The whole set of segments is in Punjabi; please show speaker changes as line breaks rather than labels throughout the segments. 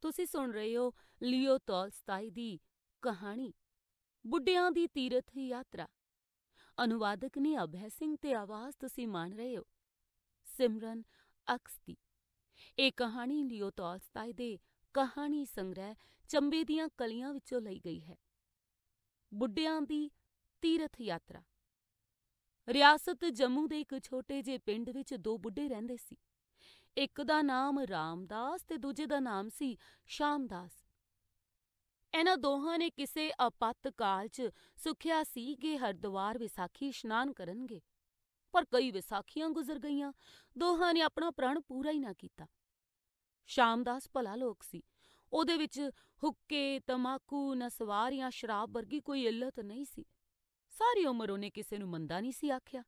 ਤੁਸੀਂ ਸੁਣ ਰਹੇ ਹੋ ਲਿਓ ਟੋਲਸਟਾਈ ਦੀ ਕਹਾਣੀ ਬੁੱਢਿਆਂ ਦੀ ਤੀਰਥ ਯਾਤਰਾ ਅਨੁਵਾਦਕ ਨੇ ਅਭੈ ਸਿੰਘ ਤੇ ਆਵਾਜ਼ ਤੁਸੀਂ ਮੰਨ ਰਹੇ ਹੋ ਸਿਮਰਨ ਅਕਸ ਦੀ ਇਹ ਕਹਾਣੀ ਲਿਓ ਟੋਲਸਟਾਈ ਦੇ ਕਹਾਣੀ ਸੰਗ੍ਰਹਿ ਚੰਬੇ ਦੀਆਂ ਕਲੀਆਂ ਵਿੱਚੋਂ ਲਈ ਗਈ ਹੈ ਬੁੱਢਿਆਂ ਦੀ ਤੀਰਥ ਯਾਤਰਾ ਰਿਆਸਤ ਜੰਮੂ ਦੇ ਇੱਕ ਛੋਟੇ ਜਿਹੇ ਪਿੰਡ ਵਿੱਚ ਦੋ ਬੁੱਢੇ ਰਹਿੰਦੇ ਸੀ ਇੱਕ ਦਾ ਨਾਮ ਰਾਮਦਾਸ ਤੇ ਦੂਜੇ ਦਾ ਨਾਮ ਸੀ ਸ਼ਾਮਦਾਸ ਇਹਨਾਂ ਦੋਹਾਂ ਨੇ ਕਿਸੇ ਅਪਤ ਕਾਲ 'ਚ ਸੁਖਿਆ ਸੀ ਕਿ ਹਰਦੁਆਰ ਵਿਸਾਖੀ ਇਸ਼ਨਾਨ ਕਰਨਗੇ ਪਰ ਕਈ ਵਿਸਾਖੀਆਂ ਗੁਜ਼ਰ ਗਈਆਂ ਦੋਹਾਂ ਨੇ ਆਪਣਾ ਪ੍ਰਣ ਪੂਰਾ ਹੀ ਨਾ ਕੀਤਾ ਸ਼ਾਮਦਾਸ ਭਲਾ ਲੋਕ ਸੀ ਉਹਦੇ ਵਿੱਚ ਹੁੱਕੇ ਤਮਾਕੂ ਨਸਵਾਰ ਜਾਂ ਸ਼ਰਾਬ ਵਰਗੀ ਕੋਈ ਇੱਲਤ ਨਹੀਂ ਸੀ ਸਾਰੀ ਉਮਰ ਉਹਨੇ ਕਿਸੇ ਨੂੰ ਮੰਦਾ ਨਹੀਂ ਸੀ ਆਖਿਆ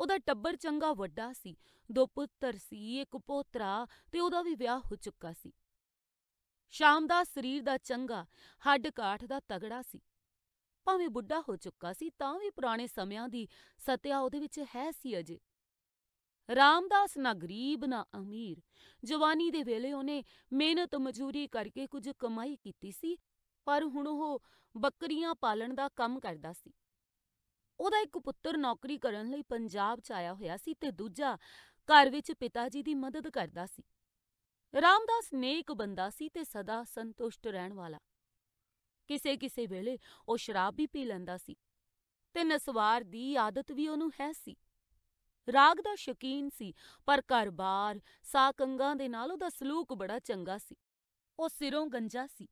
ਉਹਦਾ ਟੱਬਰ ਚੰਗਾ ਵੱਡਾ ਸੀ ਦੋ ਪੁੱਤਰ ਸੀ ਇੱਕ ਪੋਤਰਾ ਤੇ ਉਹਦਾ ਵੀ ਵਿਆਹ ਹੋ ਚੁੱਕਾ ਸੀ। ਸ਼ਾਮ ਦਾ ਸਰੀਰ ਦਾ ਚੰਗਾ ਹੱਡ ਕਾਠ ਦਾ ਤਗੜਾ ਸੀ। ਭਾਵੇਂ ਬੁੱਢਾ ਹੋ ਚੁੱਕਾ ਸੀ ਤਾਂ ਵੀ ਪੁਰਾਣੇ ਸਮਿਆਂ ਦੀ ਸਤਿਆ ਉਹਦੇ ਵਿੱਚ ਹੈ ਸੀ ਅਜੇ। ਰਾਮਦਾਸ ਨਾ ਗਰੀਬ ਨਾ ਅਮੀਰ ਜਵਾਨੀ ਦੇ ਵੇਲੇ ਉਹਨੇ ਮਿਹਨਤ ਮਜ਼ਦੂਰੀ ਕਰਕੇ ਕੁਝ ਕਮਾਈ ਕੀਤੀ ਸੀ ਪਰ ਹੁਣ ਉਹ ਬੱਕਰੀਆਂ ਪਾਲਣ ਦਾ ਕੰਮ ਕਰਦਾ ਸੀ। ਉਹਦਾ ਇੱਕ ਪੁੱਤਰ ਨੌਕਰੀ ਕਰਨ ਲਈ ਪੰਜਾਬ 'ਚ ਆਇਆ ਹੋਇਆ ਸੀ ਤੇ ਦੂਜਾ ਘਰ ਵਿੱਚ ਪਿਤਾ ਜੀ ਦੀ ਮਦਦ ਕਰਦਾ ਸੀ। ਰਾਮਦਾਸ ਨੇਕ ਬੰਦਾ ਸੀ ਤੇ ਸਦਾ ਸੰਤੁਸ਼ਟ ਰਹਿਣ ਵਾਲਾ। ਕਿਸੇ-ਕਿਸੇ ਵੇਲੇ ਉਹ ਸ਼ਰਾਬ ਵੀ ਪੀ ਲੈਂਦਾ ਸੀ ਤੇ ਨਸਵਾਰ ਦੀ ਆਦਤ ਵੀ ਉਹਨੂੰ ਹੈ ਸੀ। ਰਾਗ ਦਾ ਸ਼ਕੀਨ ਸੀ ਪਰ ਘਰ-ਬਾਰ, ਸਾਕੰਗਾ ਦੇ ਨਾਲ ਉਹਦਾ ਸਲੂਕ ਬੜਾ ਚੰਗਾ ਸੀ। ਉਹ ਸਿਰੋਂ ਗੰਜਾ ਸੀ।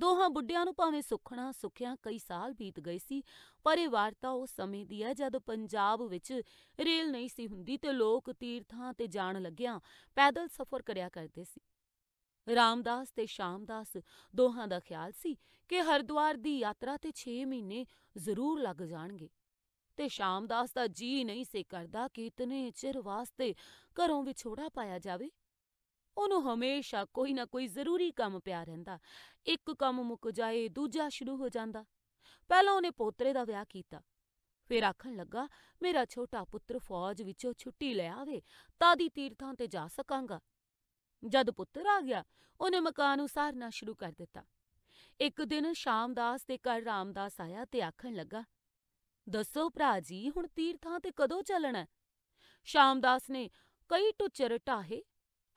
ਦੋਹਾਂ ਬੁੱਢਿਆਂ ਨੂੰ ਭਾਵੇਂ ਸੁਖਣਾ ਸੁਖਿਆ ਕਈ ਸਾਲ ਬੀਤ ਗਏ ਸੀ ਪਰ ਇਹ ਵਾਰਤਾ ਉਸ ਸਮੇਂ ਦੀ ਹੈ ਜਦ ਪੰਜਾਬ ਵਿੱਚ ਰੇਲ ਨਹੀਂ ਸੀ ਹੁੰਦੀ ਤੇ ਲੋਕ ਤੀਰਥਾਂ ਤੇ ਜਾਣ ਲੱਗਿਆਂ ਪੈਦਲ ਸਫ਼ਰ ਕਰਿਆ ਕਰਦੇ ਸੀ। ਰਾਮਦਾਸ ਤੇ ਸ਼ਾਮਦਾਸ ਦੋਹਾਂ ਦਾ ਖਿਆਲ ਸੀ ਕਿ ਹਰਦੁਆਰ ਦੀ ਯਾਤਰਾ ਤੇ 6 ਮਹੀਨੇ ਜ਼ਰੂਰ ਲੱਗ ਜਾਣਗੇ ਤੇ ਸ਼ਾਮਦਾਸ ਦਾ ਜੀ ਨਹੀਂ ਸੀ ਕਰਦਾ ਕਿ ਇਤਨੇ ਚਿਰ ਵਾਸਤੇ ਘਰੋਂ ਵਿਛੋੜਾ ਪਾਇਆ ਜਾਵੇ ਉਹਨੂੰ ਹਮੇਸ਼ਾ ਕੋਈ ਨਾ ਕੋਈ ਜ਼ਰੂਰੀ ਕੰਮ ਪਿਆ ਰਹਿੰਦਾ ਇੱਕ ਕੰਮ ਮੁੱਕ ਜਾਏ ਦੂਜਾ ਸ਼ੁਰੂ ਹੋ ਜਾਂਦਾ ਪਹਿਲਾਂ ਉਹਨੇ ਪੋਤਰੇ ਦਾ ਵਿਆਹ ਕੀਤਾ ਫਿਰ ਆਖਣ ਲੱਗਾ ਮੇਰਾ ਛੋਟਾ ਪੁੱਤਰ ਫੌਜ ਵਿੱਚੋਂ ਛੁੱਟੀ ਲੈ ਆਵੇ ਤਾਂ ਦੀ ਤੀਰਥਾਂ ਤੇ ਜਾ ਸਕਾਂਗਾ ਜਦ ਪੁੱਤਰ ਆ ਗਿਆ ਉਹਨੇ ਮਕਾਨ ਉਸਾਰਨਾ ਸ਼ੁਰੂ ਕਰ ਦਿੱਤਾ ਇੱਕ ਦਿਨ ਸ਼ਾਮਦਾਸ ਦੇ ਘਰ ਰਾਮਦਾਸ ਆਇਆ ਤੇ ਆਖਣ ਲੱਗਾ ਦੱਸੋ ਭਰਾ ਜੀ ਹੁਣ ਤੀਰਥਾਂ ਤੇ ਕਦੋਂ ਚੱਲਣਾ ਸ਼ਾਮਦਾਸ ਨੇ ਕਈ ਟੁੱਚਰ ਟਾਹੇ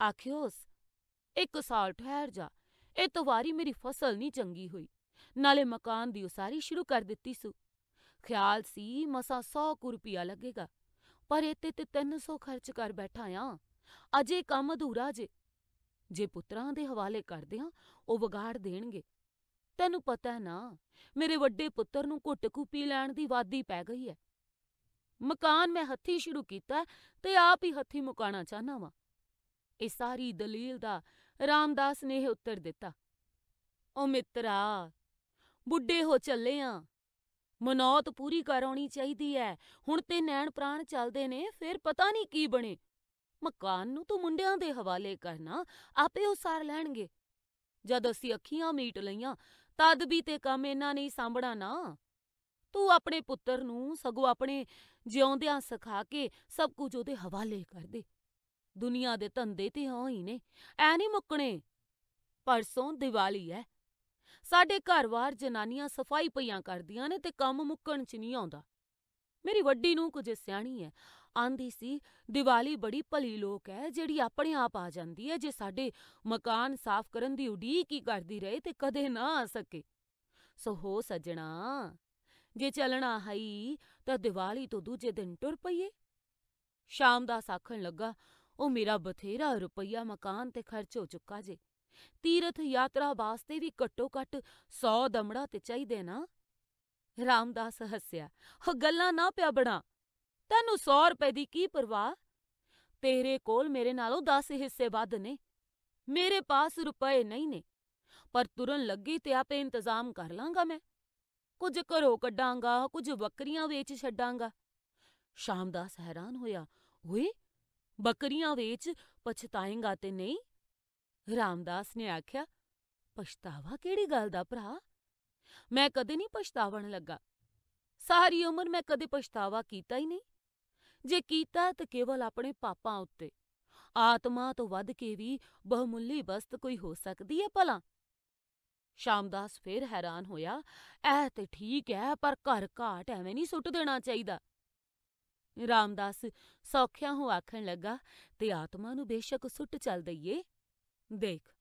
ਆਖਿਓਸ "ਇੱਕ ਸਾਲ ਠਹਿਰ ਜਾ ਇਹ ਤਵਾਰੀ ਮੇਰੀ ਫਸਲ ਨਹੀਂ ਚੰਗੀ ਹੋਈ, ਨਾਲੇ ਮਕਾਨ ਦੀ ਉਸਾਰੀ ਸ਼ੁਰੂ ਕਰ ਦਿੱਤੀ ਸੂ। ਖ਼ਿਆਲ ਸੀ ਮਸਾ 100 ਰੁਪਿਆ ਲੱਗੇਗਾ, ਪਰ ਇਹਤੇ ਤੇ 300 ਖ਼ਰਚ ਕਰ ਬੈਠਾ ਆ ਅਜੇ ਕੰਮ ਅਧੂਰਾ ਜੇ। ਜੇ ਪੁੱਤਰਾਂ ਦੇ ਹਵਾਲੇ ਆ ਉਹ ਵਿਗਾੜ ਦੇਣਗੇ। ਤੈਨੂੰ ਪਤਾ ਨਾ ਮੇਰੇ ਵੱਡੇ ਪੁੱਤਰ ਨੂੰ ਘੁੱਟ ਕੁ ਪੀ ਲੈਣ ਦੀ ਵਾਦੀ ਪੈ ਗਈ ਹੈ ਮਕਾਨ ਮੈਂ ਹੱਥੀ ਸ਼ੁਰੂ ਕੀਤਾ ਤੇ ਆਪ ਹੀ ਹੱਥੀ ਮੁਕਾਣਾ ਚਾਹਨਾ ਵਾਂ। ਇਹ ਸਾਰੀ ਦਲੀਲ ਦਾ ਰਾਮਦਾਸ ਨੇ ਇਹ ਉੱਤਰ ਦਿੱਤਾ ਓ ਮਿੱਤਰਾ ਬੁੱਢੇ ਹੋ ਚੱਲੇ ਆ ਮਨੌਤ ਪੂਰੀ ਕਰ ਆਉਣੀ ਚਾਹੀਦੀ ਐ ਹੁਣ ਤੇ ਨੈਣ ਪ੍ਰਾਣ ਚੱਲਦੇ ਨੇ ਫਿਰ ਪਤਾ ਨਹੀਂ ਕੀ ਬਣੇ ਮਕਾਨ ਨੂੰ ਤੂੰ ਮੁੰਡਿਆਂ ਦੇ ਹਵਾਲੇ ਕਰਨਾ ਆਪੇ ਉਹ ਸਾਰ ਲੈਣਗੇ ਜਦ ਅਸੀਂ ਅੱਖੀਆਂ ਮੀਟ ਲਈਆਂ ਤਦ ਵੀ ਤੇ ਕੰਮ ਇਹਨਾਂ ਨੇ ਸਾਂਭਣਾ ਨਾ ਤੂੰ ਆਪਣੇ ਪੁੱਤਰ ਨੂੰ ਸਗੋਂ ਆਪਣੇ ਜਿਉਂਦਿਆਂ ਸਿਖਾ ਕੇ ਸਭ ਕੁਝ ਉਹਦੇ ਹਵਾਲੇ ਕਰ ਦੇ ਦੁਨੀਆ ਦੇ ਧੰਦੇ ਤੇ ਹਾਂ ਹੀ ਨੇ ਐ ਨਹੀਂ ਮੁੱਕਣੇ ਪਰਸੋਂ ਦੀਵਾਲੀ ਐ ਸਾਡੇ ਘਰਵਾਰ ਜਨਾਨੀਆਂ ਸਫਾਈ ਪਈਆਂ ਕਰਦੀਆਂ ਨੇ ਤੇ ਕੰਮ ਮੁੱਕਣ 'ਚ ਨਹੀਂ ਆਉਂਦਾ ਮੇਰੀ ਵੱਡੀ ਨੂੰ ਕੁਝ ਸਿਆਣੀ ਐ ਆਂਦੀ ਸੀ ਦੀਵਾਲੀ ਬੜੀ ਭਲੀ ਲੋਕ ਐ ਜਿਹੜੀ ਆਪਣੇ ਆਪ ਆ ਜਾਂਦੀ ਐ ਜੇ ਸਾਡੇ ਮਕਾਨ ਸਾਫ਼ ਕਰਨ ਦੀ ਉਡੀਕ ਹੀ ਕਰਦੀ ਰਹੇ ਤੇ ਕਦੇ ਨਾ ਆ ਸਕੇ ਸੋ ਹੋ ਸੱਜਣਾ ਜੇ ਚੱਲਣਾ ਹਈ ਤਾਂ ਦੀਵਾਲੀ ਤੋਂ ਦੂਜੇ ਦਿਨ ਟੁਰ ਪਈਏ ਸ਼ਾਮ ਦਾ ਸਾਖਣ ਲੱਗਾ ਉਹ ਮੇਰਾ ਬਥੇਰਾ ਰੁਪਈਆ ਮਕਾਨ ਤੇ ਖਰਚ ਹੋ ਚੁੱਕਾ ਜੇ ਤੀਰਥ ਯਾਤਰਾ ਵਾਸਤੇ ਵੀ ਘੱਟੋ ਘੱਟ 100 ਦਮੜਾ ਤੇ ਚਾਹੀਦੇ ਨਾ ਰਾਮਦਾਸ ਹੱਸਿਆ ਉਹ ਗੱਲਾਂ ਨਾ ਪਿਆ ਬਣਾ ਤੈਨੂੰ 100 ਰੁਪਏ ਦੀ ਕੀ ਪਰਵਾਹ ਤੇਰੇ ਕੋਲ ਮੇਰੇ ਨਾਲੋਂ 10 ਹਿੱਸੇ ਵੱਧ ਨੇ ਮੇਰੇ ਪਾਸ ਰੁਪਏ ਨਹੀਂ ਨੇ ਪਰ ਤੁਰਨ ਲੱਗੀ ਤੇ ਆਪੇ ਇੰਤਜ਼ਾਮ ਕਰ ਲਾਂਗਾ ਮੈਂ ਕੁਝ ਘਰੋਂ ਕੱਢਾਂਗਾ ਕੁਝ ਬੱਕਰੀਆਂ ਵੇਚ ਛੱਡਾਂਗਾ ਸ਼ਾਮਦਾਸ ਹੈਰਾਨ ਹੋਇਆ ਓਏ ਬੱਕਰੀਆਂ ਵੇਚ ਪਛਤਾਏਂਗਾ ਤੇ ਨਹੀਂ ਰਾਮਦਾਸ ਨੇ ਆਖਿਆ, "ਪਛਤਾਵਾ ਕਿਹੜੀ ਗੱਲ ਦਾ ਭਰਾ? ਮੈਂ ਕਦੇ ਨਹੀਂ ਪਛਤਾਵਣ ਲੱਗਾ। ਸਾਰੀ ਉਮਰ ਮੈਂ ਕਦੇ ਪਛਤਾਵਾ ਕੀਤਾ ਹੀ ਨਹੀਂ। ਜੇ ਕੀਤਾ ਤਾਂ ਕੇਵਲ ਆਪਣੇ ਪਾਪਾਂ ਉੱਤੇ। ਆਤਮਾ ਤੋਂ ਵੱਧ ਕੇ ਵੀ ਬਹੁਮੁੱਲੀ ਵਸਤ ਕੋਈ ਹੋ ਸਕਦੀ ਹੈ ਭਲਾ ਸ਼ਾਮਦਾਸ ਫੇਰ ਹੈਰਾਨ ਹੋਇਆ, "ਐ ਤੇ ਠੀਕ ਐ ਪਰ ਘਰ ਘਾਟ ਐਵੇਂ ਨਹੀਂ ਸੁੱਟ ਦੇਣਾ ਚਾਹੀਦਾ। ਰਾਮਦਾਸ ਸੌਖਿਆਂ ਹੋ ਆਖਣ ਲੱਗਾ ਤੇ ਆਤਮਾ ਨੂੰ ਬੇਸ਼ੱਕ ਸੁੱਟ ਚੱਲ ਦਈਏ ਦੇਖ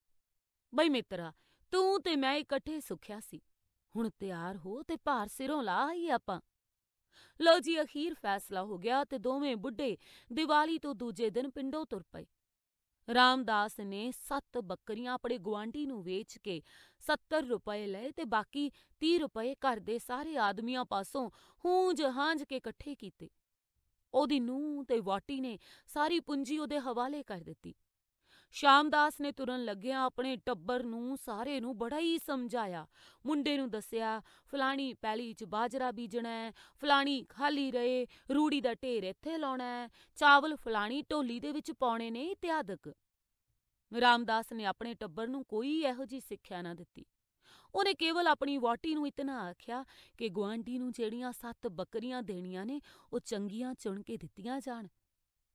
ਬਈ ਮਿੱਤਰਾ ਤੂੰ ਤੇ ਮੈਂ ਇਕੱਠੇ ਸੁਖਿਆ ਸੀ ਹੁਣ ਤਿਆਰ ਹੋ ਤੇ ਭਾਰ ਸਿਰੋਂ ਲਾ ਆਈਏ ਆਪਾਂ ਲੋ ਜੀ ਅਖੀਰ ਫੈਸਲਾ ਹੋ ਗਿਆ ਤੇ ਦੋਵੇਂ ਬੁੱਢੇ ਦੀਵਾਲੀ ਤੋਂ ਦੂਜੇ ਦਿਨ ਪਿੰਡੋਂ ਤੁਰ ਪਏ ਰਾਮਦਾਸ ਨੇ ਸੱਤ ਬੱਕਰੀਆਂ ਆਪਣੇ ਗਵਾਂਢੀ ਨੂੰ ਵੇਚ ਕੇ 70 ਰੁਪਏ ਲਏ ਤੇ ਬਾਕੀ 30 ਰੁਪਏ ਘਰ ਦੇ ਸਾਰੇ ਆਦਮੀਆਂ ਪਾਸੋਂ ਹੂੰਜ ਹਾਂਜ ਕੇ ਇਕੱਠੇ ਕੀਤੇ ਉਹਦੀ ਨੂੰਹ ਤੇ ਵਾਟੀ ਨੇ ਸਾਰੀ ਪੂੰਜੀ ਉਹਦੇ ਹਵਾਲੇ ਕਰ ਦਿੱਤੀ। ਸ਼ਾਮਦਾਸ ਨੇ ਤੁਰਨ ਲੱਗਿਆਂ ਆਪਣੇ ਟੱਬਰ ਨੂੰ ਸਾਰੇ ਨੂੰ ਬੜਾ ਹੀ ਸਮਝਾਇਆ ਮੁੰਡੇ ਨੂੰ ਦੱਸਿਆ ਫਲਾਣੀ ਪੈਲੀ 'ਚ ਬਾਜਰਾ ਬੀਜਣਾ ਹੈ ਫਲਾਣੀ ਖਾਲੀ ਰਹੇ ਰੂੜੀ ਦਾ ਢੇਰ ਇੱਥੇ ਲਾਉਣਾ ਹੈ ਚਾਵਲ ਫਲਾਣੀ ਢੋਲੀ ਦੇ ਵਿੱਚ ਪਾਉਣੇ ਨੇ ਇਤਿਆਦਕ ਰਾਮਦਾਸ ਨੇ ਆਪਣੇ ਟੱਬਰ ਨੂੰ ਕੋਈ ਇਹੋ ਜੀ ਸਿੱਖਿਆ ਨਾ ਦਿੱਤੀ। ਉਹਨੇ ਕੇਵਲ ਆਪਣੀ ਵਾਟੀ ਨੂੰ ਇਤਨਾ ਆਖਿਆ ਕਿ ਗਵਾਂਢੀ ਨੂੰ ਜਿਹੜੀਆਂ ਸੱਤ ਬੱਕਰੀਆਂ ਦੇਣੀਆਂ ਨੇ ਉਹ ਚੰਗੀਆਂ ਚੁਣ ਕੇ ਦਿੱਤੀਆਂ ਜਾਣ।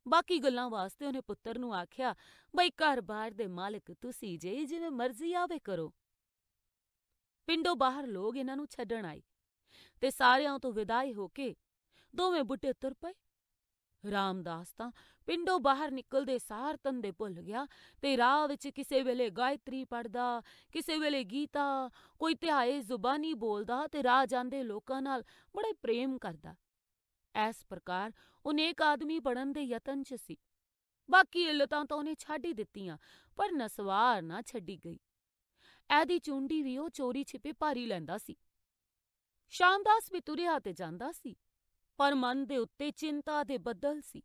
ਬਾਕੀ ਗੱਲਾਂ ਵਾਸਤੇ ਉਹਨੇ ਪੁੱਤਰ ਨੂੰ ਆਖਿਆ ਬਈ ਘਰ-ਬਾਰ ਦੇ ਮਾਲਕ ਤੁਸੀਂ ਜੇ ਜਿਵੇਂ ਮਰਜ਼ੀ ਆਵੇ ਕਰੋ। ਪਿੰਡੋਂ ਬਾਹਰ ਲੋਕ ਇਹਨਾਂ ਨੂੰ ਛੱਡਣ ਆਏ ਤੇ ਸਾਰਿਆਂ ਤੋਂ ਵਿਦਾਈ ਹੋ ਕੇ ਦੋਵੇਂ ਬੁੱਢੇ ਤੁਰ ਪਏ ਰਾਮਦਾਸ ਤਾਂ ਪਿੰਡੋਂ ਬਾਹਰ ਨਿਕਲਦੇ ਸਾਰ ਤੰਦੇ ਭੁੱਲ ਗਿਆ ਤੇ ਰਾਹ ਵਿੱਚ ਕਿਸੇ ਵੇਲੇ ਗਾਇਤਰੀ ਪੜਦਾ ਕਿਸੇ ਵੇਲੇ ਗੀਤਾ ਕੋਈ ਧਿਆਏ ਜ਼ੁਬਾਨੀ ਬੋਲਦਾ ਤੇ ਰਾਹ ਜਾਂਦੇ ਲੋਕਾਂ ਨਾਲ ਬੜੇ ਪ੍ਰੇਮ ਕਰਦਾ ਐਸ ਪ੍ਰਕਾਰ ਉਹਨੇ ਇੱਕ ਆਦਮੀ ਬਣਨ ਦੇ ਯਤਨ 'ਚ ਸੀ ਬਾਕੀ ਇਲਤਾਂ ਤਾਂ ਉਹਨੇ ਛੱਡ ਹੀ ਦਿੱਤੀਆਂ ਪਰ ਨਸਵਾਰ ਨਾ ਛੱਡੀ ਗਈ ਐਦੀ ਚੁੰਡੀ ਵੀ ਉਹ ਚੋਰੀ ਛਿਪੇ ਭਾਰੀ ਲੈਂਦਾ ਸੀ ਸ਼ਾਮਦਾਸ ਵੀ ਤੁਰਿਆ ਤੇ ਜਾਂਦਾ ਸੀ ਪਰ ਮਨ ਦੇ ਉੱਤੇ ਚਿੰਤਾ ਦੇ ਬੱਦਲ ਸੀ।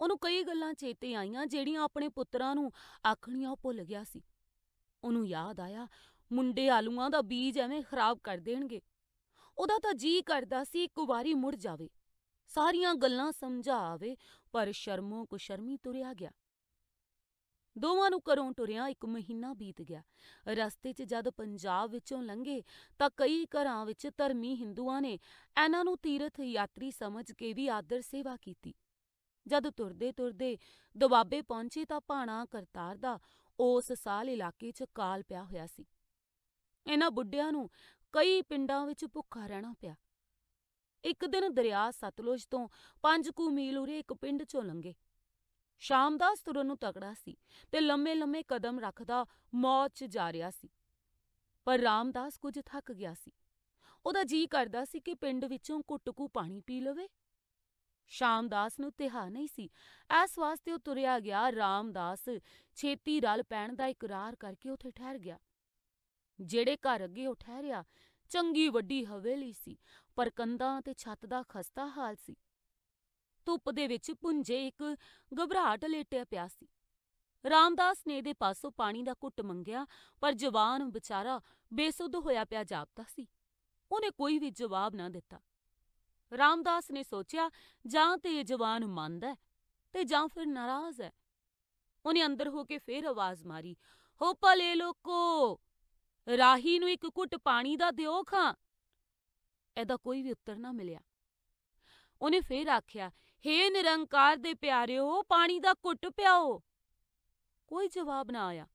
ਉਹਨੂੰ ਕਈ ਗੱਲਾਂ ਚੇਤੇ ਆਈਆਂ ਜਿਹੜੀਆਂ ਆਪਣੇ ਪੁੱਤਰਾਂ ਨੂੰ ਆਖਣੀਆਂ ਉਹ ਭੁੱਲ ਗਿਆ ਸੀ। ਉਹਨੂੰ ਯਾਦ ਆਇਆ ਮੁੰਡੇ ਆਲੂਆਂ ਦਾ ਬੀਜ ਐਵੇਂ ਖਰਾਬ ਕਰ ਦੇਣਗੇ। ਉਹਦਾ ਤਾਂ ਜੀ ਕਰਦਾ ਸੀ ਇੱਕ ਵਾਰੀ ਮੁੜ ਜਾਵੇ ਸਾਰੀਆਂ ਗੱਲਾਂ ਸਮਝਾ ਆਵੇ ਪਰ ਸ਼ਰਮੋਂ ਕੁਸ਼ਰਮੀ ਤੁਰਿਆ ਗਿਆ ਦੋਵਾਂ ਨੂੰ ਘਰੋਂ ਟੁਰਿਆ ਇੱਕ ਮਹੀਨਾ ਬੀਤ ਗਿਆ। ਰਸਤੇ 'ਚ ਜਦ ਪੰਜਾਬ ਵਿੱਚੋਂ ਲੰਘੇ ਤਾਂ ਕਈ ਘਰਾਂ ਵਿੱਚ ਧਰਮੀ ਹਿੰਦੂਆਂ ਨੇ ਇਹਨਾਂ ਨੂੰ ਤੀਰਥ ਯਾਤਰੀ ਸਮਝ ਕੇ ਵੀ ਆਦਰ ਸੇਵਾ ਕੀਤੀ। ਜਦ ਤੁਰਦੇ-ਤੁਰਦੇ ਦਬਾਬੇ ਪਹੁੰਚੇ ਤਾਂ ਪਾਣਾ ਕਰਤਾਰ ਦਾ ਉਸ ਸਾਲ ਇਲਾਕੇ 'ਚ ਕਾਲ ਪਿਆ ਹੋਇਆ ਸੀ। ਇਹਨਾਂ ਬੁੱਢਿਆਂ ਨੂੰ ਕਈ ਪਿੰਡਾਂ ਵਿੱਚ ਭੁੱਖਾ ਰਹਿਣਾ ਪਿਆ। ਇੱਕ ਦਿਨ ਦਰਿਆ ਸਤਲੁਜ ਤੋਂ 5 ਕੁ ਮੀਲ ਉਰੇ ਇੱਕ ਪਿੰਡ 'ਚੋਂ ਲੰਘੇ। ਸ਼ਾਮਦਾਸ ਸੁਰਨ ਨੂੰ ਤਕੜਾ ਸੀ ਤੇ ਲੰਮੇ-ਲੰਮੇ ਕਦਮ ਰੱਖਦਾ ਮੌਤ 'ਚ ਜਾ ਰਿਹਾ ਸੀ ਪਰ ਰਾਮਦਾਸ ਕੁਝ ਥੱਕ ਗਿਆ ਸੀ ਉਹਦਾ ਜੀ ਕਰਦਾ ਸੀ ਕਿ ਪਿੰਡ ਵਿੱਚੋਂ ਕੁੱਟਕੂ ਪਾਣੀ ਪੀ ਲਵੇ ਸ਼ਾਮਦਾਸ ਨੂੰ ਤਿਹਾ ਨਹੀਂ ਸੀ ਐਸ ਵਾਸਤੇ ਉਹ ਤੁਰਿਆ ਗਿਆ ਰਾਮਦਾਸ ਛੇਤੀ ਰਲ ਪੈਣ ਦਾ ਇਕਰਾਰ ਕਰਕੇ ਉੱਥੇ ਠਹਿਰ ਗਿਆ ਜਿਹੜੇ ਘਰ ਅੱਗੇ ਉਹ ਠਹਿਰਿਆ ਚੰਗੀ ਵੱਡੀ ਹਵੇਲੀ ਸੀ ਪਰ ਕੰਧਾਂ ਤੇ ਛੱਤ ਦਾ ਖਸਤਾ ਹਾਲ ਸੀ ਧੁੱਪ ਦੇ ਵਿੱਚ ਪੁੰਜੇ ਇੱਕ ਘਬਰਾਹਟ ਲੇਟਿਆ ਪਿਆ ਸੀ। ਰਾਮਦਾਸ ਨੇ ਇਹਦੇ ਪਾਸੋਂ ਪਾਣੀ ਦਾ ਘੁੱਟ ਮੰਗਿਆ ਪਰ ਜਵਾਨ ਵਿਚਾਰਾ ਬੇਸੁੱਧ ਹੋਇਆ ਪਿਆ ਜਾਪਦਾ ਸੀ। ਉਹਨੇ ਕੋਈ ਵੀ ਜਵਾਬ ਨਾ ਦਿੱਤਾ। ਰਾਮਦਾਸ ਨੇ ਸੋਚਿਆ ਜਾਂ ਤੇ ਇਹ ਜਵਾਨ ਮੰਨਦਾ ਤੇ ਜਾਂ ਫਿਰ ਨਾਰਾਜ਼ ਹੈ। ਉਹਨੇ ਅੰਦਰ ਹੋ ਕੇ ਫੇਰ ਆਵਾਜ਼ ਮਾਰੀ ਹੋ ਭਲੇ ਲੋਕੋ ਰਾਹੀ ਨੂੰ ਇੱਕ ਘੁੱਟ ਪਾਣੀ ਦਾ ਦਿਓ ਖਾਂ ਇਹਦਾ ਕੋਈ ਵੀ ਉੱਤਰ ਨਾ ਮਿਲਿਆ ਉਹਨੇ ਫੇਰ ਆਖਿਆ ਹੇ ਨਿਰੰਕਾਰ ਦੇ ਪਿਆਰਿਓ, ਪਾਣੀ ਦਾ ਘੁੱਟ ਪਿਆਓ। ਕੋਈ ਜਵਾਬ ਨਾ ਆਇਆ।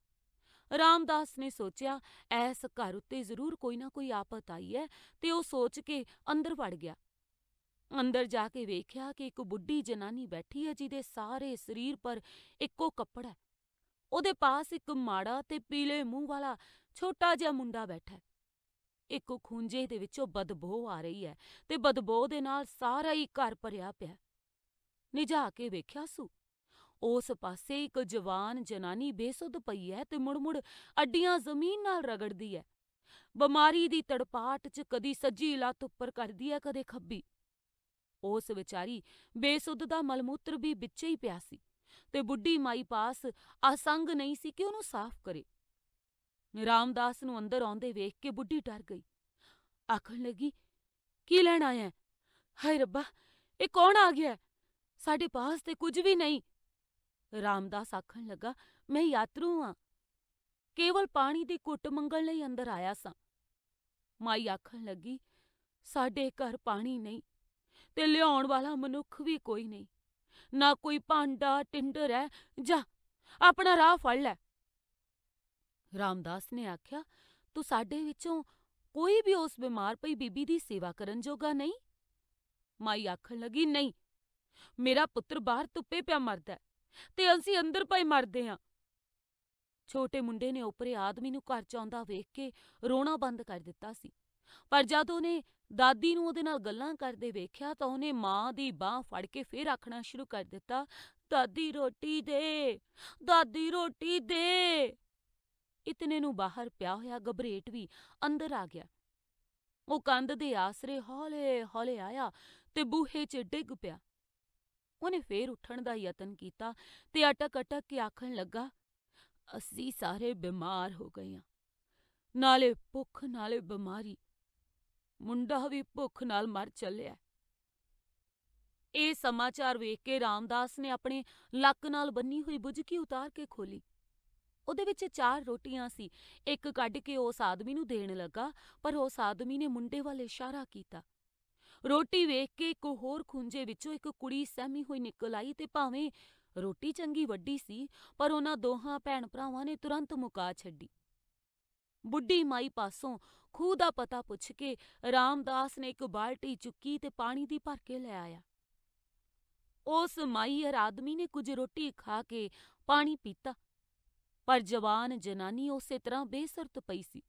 ਰਾਮਦਾਸ ਨੇ ਸੋਚਿਆ ਐਸ ਘਰ ਉੱਤੇ ਜ਼ਰੂਰ ਕੋਈ ਨਾ ਕੋਈ ਆਪਤ ਆਈ ਹੈ ਤੇ ਉਹ ਸੋਚ ਕੇ ਅੰਦਰ ਵੜ ਗਿਆ। ਅੰਦਰ ਜਾ ਕੇ ਵੇਖਿਆ ਕਿ ਇੱਕ ਬੁੱਢੀ ਜਨਾਨੀ ਬੈਠੀ ਹੈ ਜਿਹਦੇ ਸਾਰੇ ਸਰੀਰ ਪਰ ਇੱਕੋ ਕੱਪੜਾ ਹੈ। ਉਹਦੇ ਪਾਸ ਇੱਕ ਮਾੜਾ ਤੇ ਪੀਲੇ ਮੂੰਹ ਵਾਲਾ ਛੋਟਾ ਜਿਹਾ ਮੁੰਡਾ ਬੈਠਾ ਹੈ। ਇੱਕ ਖੁੰਝੇ ਦੇ ਵਿੱਚੋਂ ਬਦਬੋ ਆ ਰਹੀ ਹੈ ਤੇ ਬਦਬੋ ਦੇ ਨਾਲ ਸਾਰਾ ਹੀ ਘਰ ਭਰਿਆ ਪਿਆ। ਲਿਜਾ ਕੇ ਵੇਖਿਆ ਸੁ ਉਸ ਪਾਸੇ ਇੱਕ ਜਵਾਨ ਜਨਾਨੀ ਬੇਸੁੱਧ ਪਈ ਐ ਤੇ ਮੁੜ-ਮੁੜ ਅੱਡੀਆਂ ਜ਼ਮੀਨ ਨਾਲ ਰਗੜਦੀ ਐ ਬਿਮਾਰੀ ਦੀ ਤੜਪਾਟ 'ਚ ਕਦੀ ਸੱਜੀ ਲੱਤ ਉੱਪਰ ਕਰਦੀ ਐ ਕਦੇ ਖੱਬੀ ਉਸ ਵਿਚਾਰੀ ਬੇਸੁੱਧ ਦਾ ਮਲਮੂਤਰ ਵੀ ਵਿੱਚੇ ਹੀ ਪਿਆ ਸੀ ਤੇ ਬੁੱਢੀ ਮਾਈ ਪਾਸ ਅਸੰਗ ਨਹੀਂ ਸੀ ਕਿ ਉਹਨੂੰ ਸਾਫ਼ ਕਰੇ ਰਾਮਦਾਸ ਨੂੰ ਅੰਦਰ ਆਉਂਦੇ ਵੇਖ ਕੇ ਬੁੱਢੀ ਡਰ ਗਈ ਆਖਣ ਲੱਗੀ ਕੀ ਲੈਣ ਆਇਆ ਹਾਏ ਰੱਬਾ ਇਹ ਕੌਣ ਆ ਗਿਆ ਸਾਡੇ ਪਾਸ ਤੇ ਕੁਝ ਵੀ ਨਹੀਂ। ਰਾਮਦਾਸ ਆਖਣ ਲੱਗਾ, "ਮੈਂ ਯਾਤਰੂ ਆਂ। ਕੇਵਲ ਪਾਣੀ ਦੀ ਘੁੱਟ ਮੰਗਣ ਲਈ ਅੰਦਰ ਆਇਆ ਸਾਂ।" ਮਾਈ ਆਖਣ ਲੱਗੀ, "ਸਾਡੇ ਘਰ ਪਾਣੀ ਨਹੀਂ ਤੇ ਲਿਆਉਣ ਵਾਲਾ ਮਨੁੱਖ ਵੀ ਕੋਈ ਨਹੀਂ। ਨਾ ਕੋਈ ਭਾਂਡਾ ਟਿੰਡਰ ਹੈ ਜਾ ਆਪਣਾ ਰਾਹ ਫੜ ਲੈ।" ਰਾਮਦਾਸ ਨੇ ਆਖਿਆ, "ਤੂੰ ਸਾਡੇ ਵਿੱਚੋਂ ਕੋਈ ਵੀ ਉਸ ਬਿਮਾਰ ਪਈ ਬੀਬੀ ਦੀ ਸੇਵਾ ਕਰਨ ਜੋਗਾ ਨਹੀਂ?" ਮਾਈ ਆਖਣ ਲੱਗੀ, "ਨਹੀਂ। ਮੇਰਾ ਪੁੱਤਰ ਬਾਹਰ ਧੁੱਪੇ ਪਿਆ ਮਰਦਾ ਤੇ ਅਸੀਂ ਅੰਦਰ ਪਏ ਮਰਦੇ ਹਾਂ। ਛੋਟੇ ਮੁੰਡੇ ਨੇ ਉਪਰੇ ਆਦਮੀ ਨੂੰ ਘਰ 'ਚ ਆਉਂਦਾ ਵੇਖ ਕੇ ਰੋਣਾ ਬੰਦ ਕਰ ਦਿੱਤਾ ਸੀ ਪਰ ਜਦ ਉਹਨੇ ਦਾਦੀ ਨੂੰ ਉਹਦੇ ਨਾਲ ਗੱਲਾਂ ਕਰਦੇ ਵੇਖਿਆ ਤਾਂ ਉਹਨੇ ਮਾਂ ਦੀ ਬਾਹ ਫੜ ਕੇ ਫੇਰ ਆਖਣਾ ਸ਼ੁਰੂ ਕਰ ਦਿੱਤਾ ਦਾਦੀ ਰੋਟੀ ਦੇ ਦਾਦੀ ਰੋਟੀ ਦੇ ਇਤਨੇ ਨੂੰ ਬਾਹਰ ਪਿਆ ਹੋਇਆ ਗਬਰੇਟ ਵੀ ਅੰਦਰ ਆ ਗਿਆ ਉਹ ਕੰਧ ਦੇ ਆਸਰੇ ਹੌਲੇ ਹੌਲੇ ਆਇਆ ਤੇ ਬੂਹੇ 'ਚ ਡਿੱਗ ਪਿਆ ਉਹਨੇ ਫੇਰ ਉੱਠਣ ਦਾ ਯਤਨ ਕੀਤਾ ਤੇ ਅਟਕ-ਅਟਕ ਕੇ ਆਖਣ ਲੱਗਾ, "ਅਸੀਂ ਸਾਰੇ ਬਿਮਾਰ ਹੋ ਗਏ ਆ ਨਾਲੇ ਭੁੱਖ ਨਾਲੇ ਬਿਮਾਰੀ। ਮੁੰਡਾ ਵੀ ਭੁੱਖ ਨਾਲ ਮਰ ਚੱਲਿਆ।" ਇਹ ਸਮਾਚਾਰ ਵੇਖ ਕੇ ਰਾਮਦਾਸ ਨੇ ਆਪਣੇ ਲੱਕ ਨਾਲ ਬੰਨੀ ਹੋਈ ਬੁਝਕੀ ਉਤਾਰ ਕੇ ਖੋਲੀ। ਉਹਦੇ ਵਿੱਚ ਚਾਰ ਰੋਟੀਆਂ ਸੀ, ਇੱਕ ਕੱਢ ਕੇ ਉਸ ਆਦਮੀ ਨੂੰ ਦੇਣ ਲੱਗਾ, ਪਰ ਉਸ ਆਦਮੀ ਨੇ ਮੁੰਡੇ ਵੱਲ ਇਸ਼ਾਰਾ ਕੀਤਾ। ਰੋਟੀ ਵੇਖ ਕੇ ਇੱਕ ਹੋਰ ਖੁੰਝੇ ਵਿੱਚੋਂ ਇੱਕ ਕੁੜੀ ਸਹਿਮੀ ਹੋਈ ਨਿਕਲ ਆਈ ਤੇ ਭਾਵੇਂ ਰੋਟੀ ਚੰਗੀ ਵੱਡੀ ਸੀ ਪਰ ਉਹਨਾਂ ਦੋਹਾਂ ਭੈਣ ਭਰਾਵਾਂ ਨੇ ਤੁਰੰਤ ਮੁਕਾ ਛੱਡੀ। ਬੁੱਢੀ ਮਾਈ ਪਾਸੋਂ ਖੂਹ ਦਾ ਪਤਾ ਪੁੱਛ ਕੇ ਰਾਮਦਾਸ ਨੇ ਇੱਕ ਬਾਲਟੀ ਚੁੱਕੀ ਤੇ ਪਾਣੀ ਦੀ ਭਰ ਕੇ ਲੈ ਆਇਆ। ਉਸ ਮਾਈ ਹਰ ਆਦਮੀ ਨੇ ਕੁਝ ਰੋਟੀ ਖਾ ਕੇ ਪਾਣੀ ਪੀਤਾ ਪਰ ਜਵਾਨ ਜਨਾਨੀ ਉਸੇ ਤਰ੍ਹਾਂ ਬੇਸਰਤ ਪਈ ਸੀ।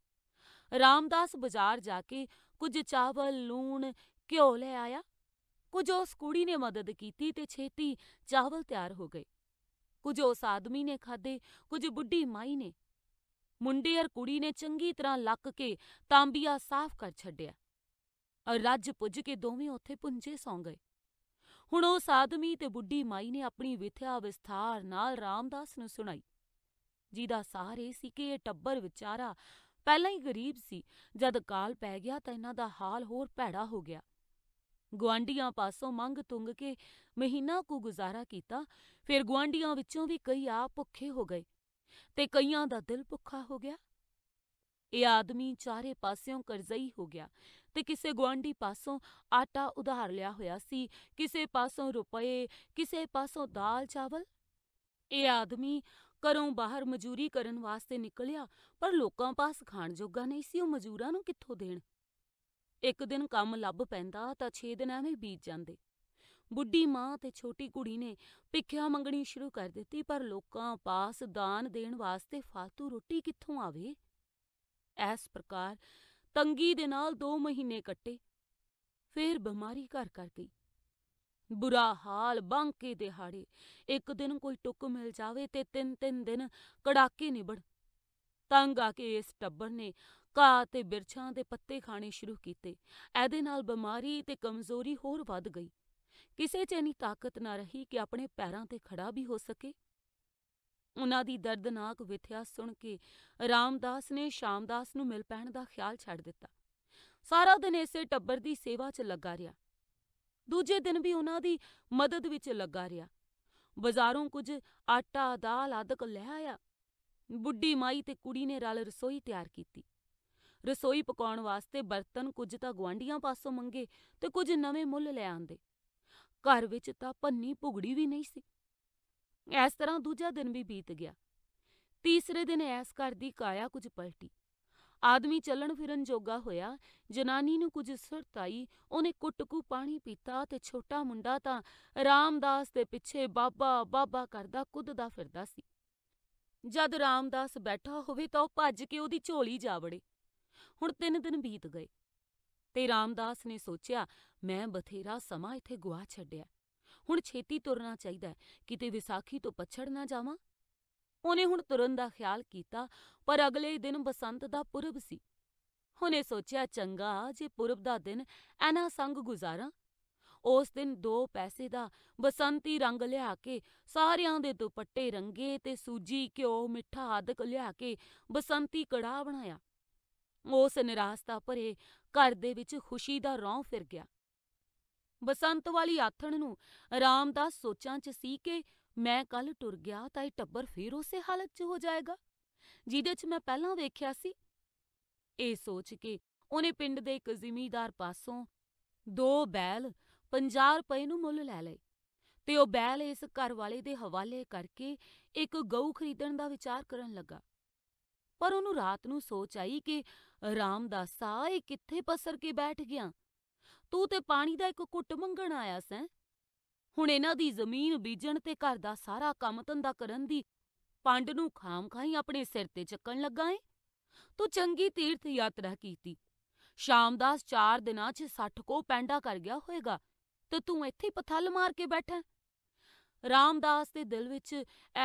ਰਾਮਦਾਸ ਬਾਜ਼ਾਰ ਜਾ ਕੇ ਕੁਝ ਚਾਵਲ, ਲੂਣ, ਘਿਓ ਲੈ ਆਇਆ ਕੁਝ ਉਸ ਕੁੜੀ ਨੇ ਮਦਦ ਕੀਤੀ ਤੇ ਛੇਤੀ ਚਾਵਲ ਤਿਆਰ ਹੋ ਗਏ ਕੁਝ ਉਸ ਆਦਮੀ ਨੇ ਖਾਦੇ ਕੁਝ ਬੁੱਢੀ ਮਾਈ ਨੇ ਮੁੰਡੇ ਔਰ ਕੁੜੀ ਨੇ ਚੰਗੀ ਤਰ੍ਹਾਂ ਲੱਕ ਕੇ ਤਾਂਬੀਆ ਸਾਫ਼ ਕਰ ਛੱਡਿਆ ਔਰ ਰੱਜ ਪੁੱਜ ਕੇ ਦੋਵੇਂ ਉੱਥੇ ਪੁੰਜੇ ਸੌਂ ਗਏ ਹੁਣ ਉਸ ਆਦਮੀ ਤੇ ਬੁੱਢੀ ਮਾਈ ਨੇ ਆਪਣੀ ਵਿਥਿਆ ਵਿਸਥਾਰ ਨਾਲ ਰਾਮਦਾਸ ਨੂੰ ਸੁਣਾਈ ਜਿਹਦਾ ਸਾਰ ਇਹ ਸੀ ਕਿ ਇਹ ਟੱਬਰ ਵਿਚਾਰਾ ਪਹਿਲਾਂ ਹੀ ਗਰੀਬ ਸੀ ਜਦ ਕਾਲ ਪੈ ਗਿਆ ਤਾਂ ਇਹਨਾਂ ਦਾ ਹਾਲ ਹੋਰ ਭੈੜਾ ਹੋ ਗਿਆ ਗਵਾਂਡੀਆਂ ਪਾਸੋਂ ਮੰਗ ਤੁੰਗ ਕੇ ਮਹੀਨਾ ਕੁ ਗੁਜ਼ਾਰਾ ਕੀਤਾ ਫਿਰ ਗਵਾਂਡੀਆਂ ਵਿੱਚੋਂ ਵੀ ਕਈ ਆ ਭੁੱਖੇ ਹੋ ਗਏ ਤੇ ਕਈਆਂ ਦਾ ਦਿਲ ਭੁੱਖਾ ਹੋ ਗਿਆ ਇਹ ਆਦਮੀ ਚਾਰੇ ਪਾਸਿਓਂ ਕਰਜ਼ਈ ਹੋ ਗਿਆ ਤੇ ਕਿਸੇ ਗਵਾਂਡੀ ਪਾਸੋਂ ਆਟਾ ਉਧਾਰ ਲਿਆ ਹੋਇਆ ਸੀ ਕਿਸੇ ਪਾਸੋਂ ਰੁਪਏ ਕਿਸੇ ਪਾਸੋਂ ਦਾਲ ਚਾਵਲ ਇਹ ਆਦਮੀ ਕਰੋਂ ਬਾਹਰ ਮਜ਼ਦੂਰੀ ਕਰਨ ਵਾਸਤੇ ਨਿਕਲਿਆ ਪਰ ਲੋਕਾਂ ਪਾਸ ਖਾਣ ਜੋਗਾ ਨਹੀਂ ਸੀ ਉਹ ਮਜ਼ਦੂਰਾਂ ਨੂੰ ਕਿੱਥੋਂ ਦੇਣ ਇੱਕ ਦਿਨ ਕੰਮ ਲੱਭ ਪੈਂਦਾ ਤਾਂ 6 ਦਿਨ ਐਵੇਂ ਬੀਤ ਜਾਂਦੇ। ਬੁੱਢੀ ਮਾਂ ਤੇ ਛੋਟੀ ਕੁੜੀ ਨੇ ਭਿੱਖਿਆ ਮੰਗਣੀ ਸ਼ੁਰੂ ਕਰ ਦਿੱਤੀ ਪਰ ਲੋਕਾਂ ਪਾਸ ਦਾਨ ਦੇਣ ਵਾਸਤੇ ਫਾਲਤੂ ਰੋਟੀ ਕਿੱਥੋਂ ਆਵੇ? ਐਸ ਪ੍ਰਕਾਰ ਤੰਗੀ ਦੇ ਨਾਲ 2 ਮਹੀਨੇ ਕੱਟੇ। ਫੇਰ ਬਿਮਾਰੀ ਘਰ ਕਰ ਗਈ। ਬੁਰਾ ਹਾਲ ਬਾਂਕੇ ਦਿਹਾੜੇ ਇੱਕ ਦਿਨ ਕੋਈ ਟੁੱਕ ਮਿਲ ਜਾਵੇ ਤੇ ਤਿੰਨ ਤਿੰਨ ਦਿਨ ਕੜਾਕੇ ਨਿਬੜ ਤੰਗ ਆ ਕੇ ਇਸ ਟੱਬਰ ਨੇ ਘਾਹ ਤੇ ਬਿਰਛਾਂ ਦੇ ਪੱਤੇ ਖਾਣੇ ਸ਼ੁਰੂ ਕੀਤੇ। ਐਦੇ ਨਾਲ ਬਿਮਾਰੀ ਤੇ ਕਮਜ਼ੋਰੀ ਹੋਰ ਵੱਧ ਗਈ। ਕਿਸੇ 'ਚ ਨਹੀਂ ਤਾਕਤ ਨਾ ਰਹੀ ਕਿ ਆਪਣੇ ਪੈਰਾਂ ਤੇ ਖੜਾ ਵੀ ਹੋ ਸਕੇ। ਉਹਨਾਂ ਦੀ ਦਰਦਨਾਕ ਵਿਥਿਆ ਸੁਣ ਕੇ ਰਾਮਦਾਸ ਨੇ ਸ਼ਾਮਦਾਸ ਨੂੰ ਮਿਲ ਪੈਣ ਦਾ ਖ਼ਿਆਲ ਛੱਡ ਦਿੱਤਾ। ਸਾਰਾ ਦਿਨ ਇਸੇ ਟੱਬਰ ਦੀ ਸੇਵਾ 'ਚ ਲੱਗਾ ਰਿਹਾ। ਦੂਜੇ ਦਿਨ ਵੀ ਉਹਨਾਂ ਦੀ ਮਦਦ ਵਿੱਚ ਲੱਗਾ ਰਿਹਾ। ਬਾਜ਼ਾਰੋਂ ਕੁਝ ਆਟਾ, ਦਾਲ ਆਦਿਕ ਲੈ ਆਇਆ। ਬੁੱਢੀ ਮਾਈ ਤੇ ਕੁੜੀ ਨੇ ਰਲ ਰਸੋਈ ਤਿਆਰ ਕੀਤੀ। ਰਸੋਈ ਪਕਾਉਣ ਵਾਸਤੇ ਬਰਤਨ ਕੁਝ ਤਾਂ ਗਵਾਂਢੀਆਂ ਪਾਸੋਂ ਮੰਗੇ ਤੇ ਕੁਝ ਨਵੇਂ ਮੁੱਲ ਲੈ ਆਂਦੇ ਘਰ ਵਿੱਚ ਤਾਂ ਪੰਨੀ ਭੁਗੜੀ ਵੀ ਨਹੀਂ ਸੀ ਇਸ ਤਰ੍ਹਾਂ ਦੂਜਾ ਦਿਨ ਵੀ ਬੀਤ ਗਿਆ ਤੀਸਰੇ ਦਿਨ ਐਸ ਘਰ ਦੀ ਕਾਇਆ ਕੁਝ ਪਲਟੀ ਆਦਮੀ ਚੱਲਣ ਫਿਰਨ ਜੋਗਾ ਹੋਇਆ ਜਨਾਨੀ ਨੂੰ ਕੁਝ ਸੁਰਤ ਆਈ ਉਹਨੇ ਕੁੱਟਕੂ ਪਾਣੀ ਪੀਤਾ ਤੇ ਛੋਟਾ ਮੁੰਡਾ ਤਾਂ ਰਾਮਦਾਸ ਦੇ ਪਿੱਛੇ ਬਾਬਾ ਬਾਬਾ ਕਰਦਾ ਕੁੱਦਦਾ ਫਿਰਦਾ ਸੀ ਜਦ ਰਾਮਦਾਸ ਬੈਠਾ ਹੋਵੇ ਤਾਂ ਉਹ ਭੱਜ ਕੇ ਉਹਦੀ ਝੋਲੀ ਜਾ ਵੜੇ ਹੁਣ ਤਿੰਨ ਦਿਨ ਬੀਤ ਗਏ ਤੇ ਰਾਮਦਾਸ ਨੇ ਸੋਚਿਆ ਮੈਂ ਬਥੇਰਾ ਸਮਾਂ ਇੱਥੇ ਗੁਆ ਛੱਡਿਆ ਹੁਣ ਛੇਤੀ ਤੁਰਨਾ ਚਾਹੀਦਾ ਕਿਤੇ ਵਿਸਾਖੀ ਤੋਂ ਪਛੜ ਨਾ ਜਾਵਾਂ ਉਹਨੇ ਹੁਣ ਤੁਰਨ ਦਾ ਖਿਆਲ ਕੀਤਾ ਪਰ ਅਗਲੇ ਦਿਨ ਬਸੰਤ ਦਾ ਪੁਰਬ ਸੀ ਉਹਨੇ ਸੋਚਿਆ ਚੰਗਾ ਜੇ ਪੁਰਬ ਦਾ ਦਿਨ ਐਨਾ ਸੰਗ ਗੁਜ਼ਾਰਾਂ ਉਸ ਦਿਨ ਦੋ ਪੈਸੇ ਦਾ ਬਸੰਤੀ ਰੰਗ ਲਿਆ ਕੇ ਸਾਰਿਆਂ ਦੇ ਦੁਪੱਟੇ ਰੰਗੇ ਤੇ ਸੂਜੀ ਘਿਓ ਮਿੱਠਾ ਆਦਿਕ ਲਿਆ ਕੇ ਬਸੰਤੀ ਕੜਾ ਬਣਾਇਆ ਉਸ ਨਿਰਾਸਤਾ ਭਰੇ ਘਰ ਦੇ ਵਿੱਚ ਖੁਸ਼ੀ ਦਾ ਰੌਂ ਫਿਰ ਗਿਆ। ਬਸੰਤ ਵਾਲੀ ਆਥਣ ਨੂੰ ਰਾਮਦਾਸ ਸੋਚਾਂ 'ਚ ਸੀ ਕਿ ਮੈਂ ਕੱਲ ਟੁਰ ਗਿਆ ਤਾਂ ਇਹ ਟੱਬਰ ਫੇਰ ਉਸੇ ਹਾਲਤ 'ਚ ਹੋ ਜਾਏਗਾ ਜਿਹਦੇ 'ਚ ਮੈਂ ਪਹਿਲਾਂ ਵੇਖਿਆ ਸੀ। ਇਹ ਸੋਚ ਕੇ ਉਹਨੇ ਪਿੰਡ ਦੇ ਇੱਕ ਜ਼ਿਮੀਂਦਾਰ ਪਾਸੋਂ ਦੋ ਬੈਲ 50 ਰੁਪਏ ਨੂੰ ਮੁੱਲ ਲੈ ਲਏ ਤੇ ਉਹ ਬੈਲ ਇਸ ਘਰ ਵਾਲੇ ਦੇ ਹਵਾਲੇ ਕਰਕੇ ਇੱਕ ਗਊ ਖਰੀਦਣ ਦਾ ਵਿਚਾਰ ਕਰਨ ਲੱਗਾ। ਪਰ ਉਹਨੂੰ ਰਾਤ ਨੂੰ ਸੋਚ ਆਈ ਕਿ ਰਾਮਦਾਸਾ ਇਹ ਕਿੱਥੇ ਪਸਰ ਕੇ ਬੈਠ ਗਿਆ ਤੂੰ ਤੇ ਪਾਣੀ ਦਾ ਇੱਕ ਘੁੱਟ ਮੰਗਣ ਆਇਆ ਸੈਂ ਹੁਣ ਇਹਨਾਂ ਦੀ ਜ਼ਮੀਨ ਬੀਜਣ ਤੇ ਘਰ ਦਾ ਸਾਰਾ ਕੰਮ ਧੰਦਾ ਕਰਨ ਦੀ ਪੰਡ ਨੂੰ ਖਾਮ ਖਾਈ ਆਪਣੇ ਸਿਰ ਤੇ ਚੱਕਣ ਲੱਗਾ ਏ ਤੂੰ ਚੰਗੀ ਤੀਰਥ ਯਾਤਰਾ ਕੀਤੀ ਸ਼ਾਮਦਾਸ 4 ਦਿਨਾਂ 'ਚ 60 ਕੋ ਪੈਂਡਾ ਕਰ ਗਿਆ ਹੋਏਗਾ ਤੇ ਤੂੰ ਇੱਥੇ ਪਥਲ ਮਾਰ ਕੇ ਬੈਠਾ ਰਾਮਦਾਸ ਦੇ ਦਿਲ ਵਿੱਚ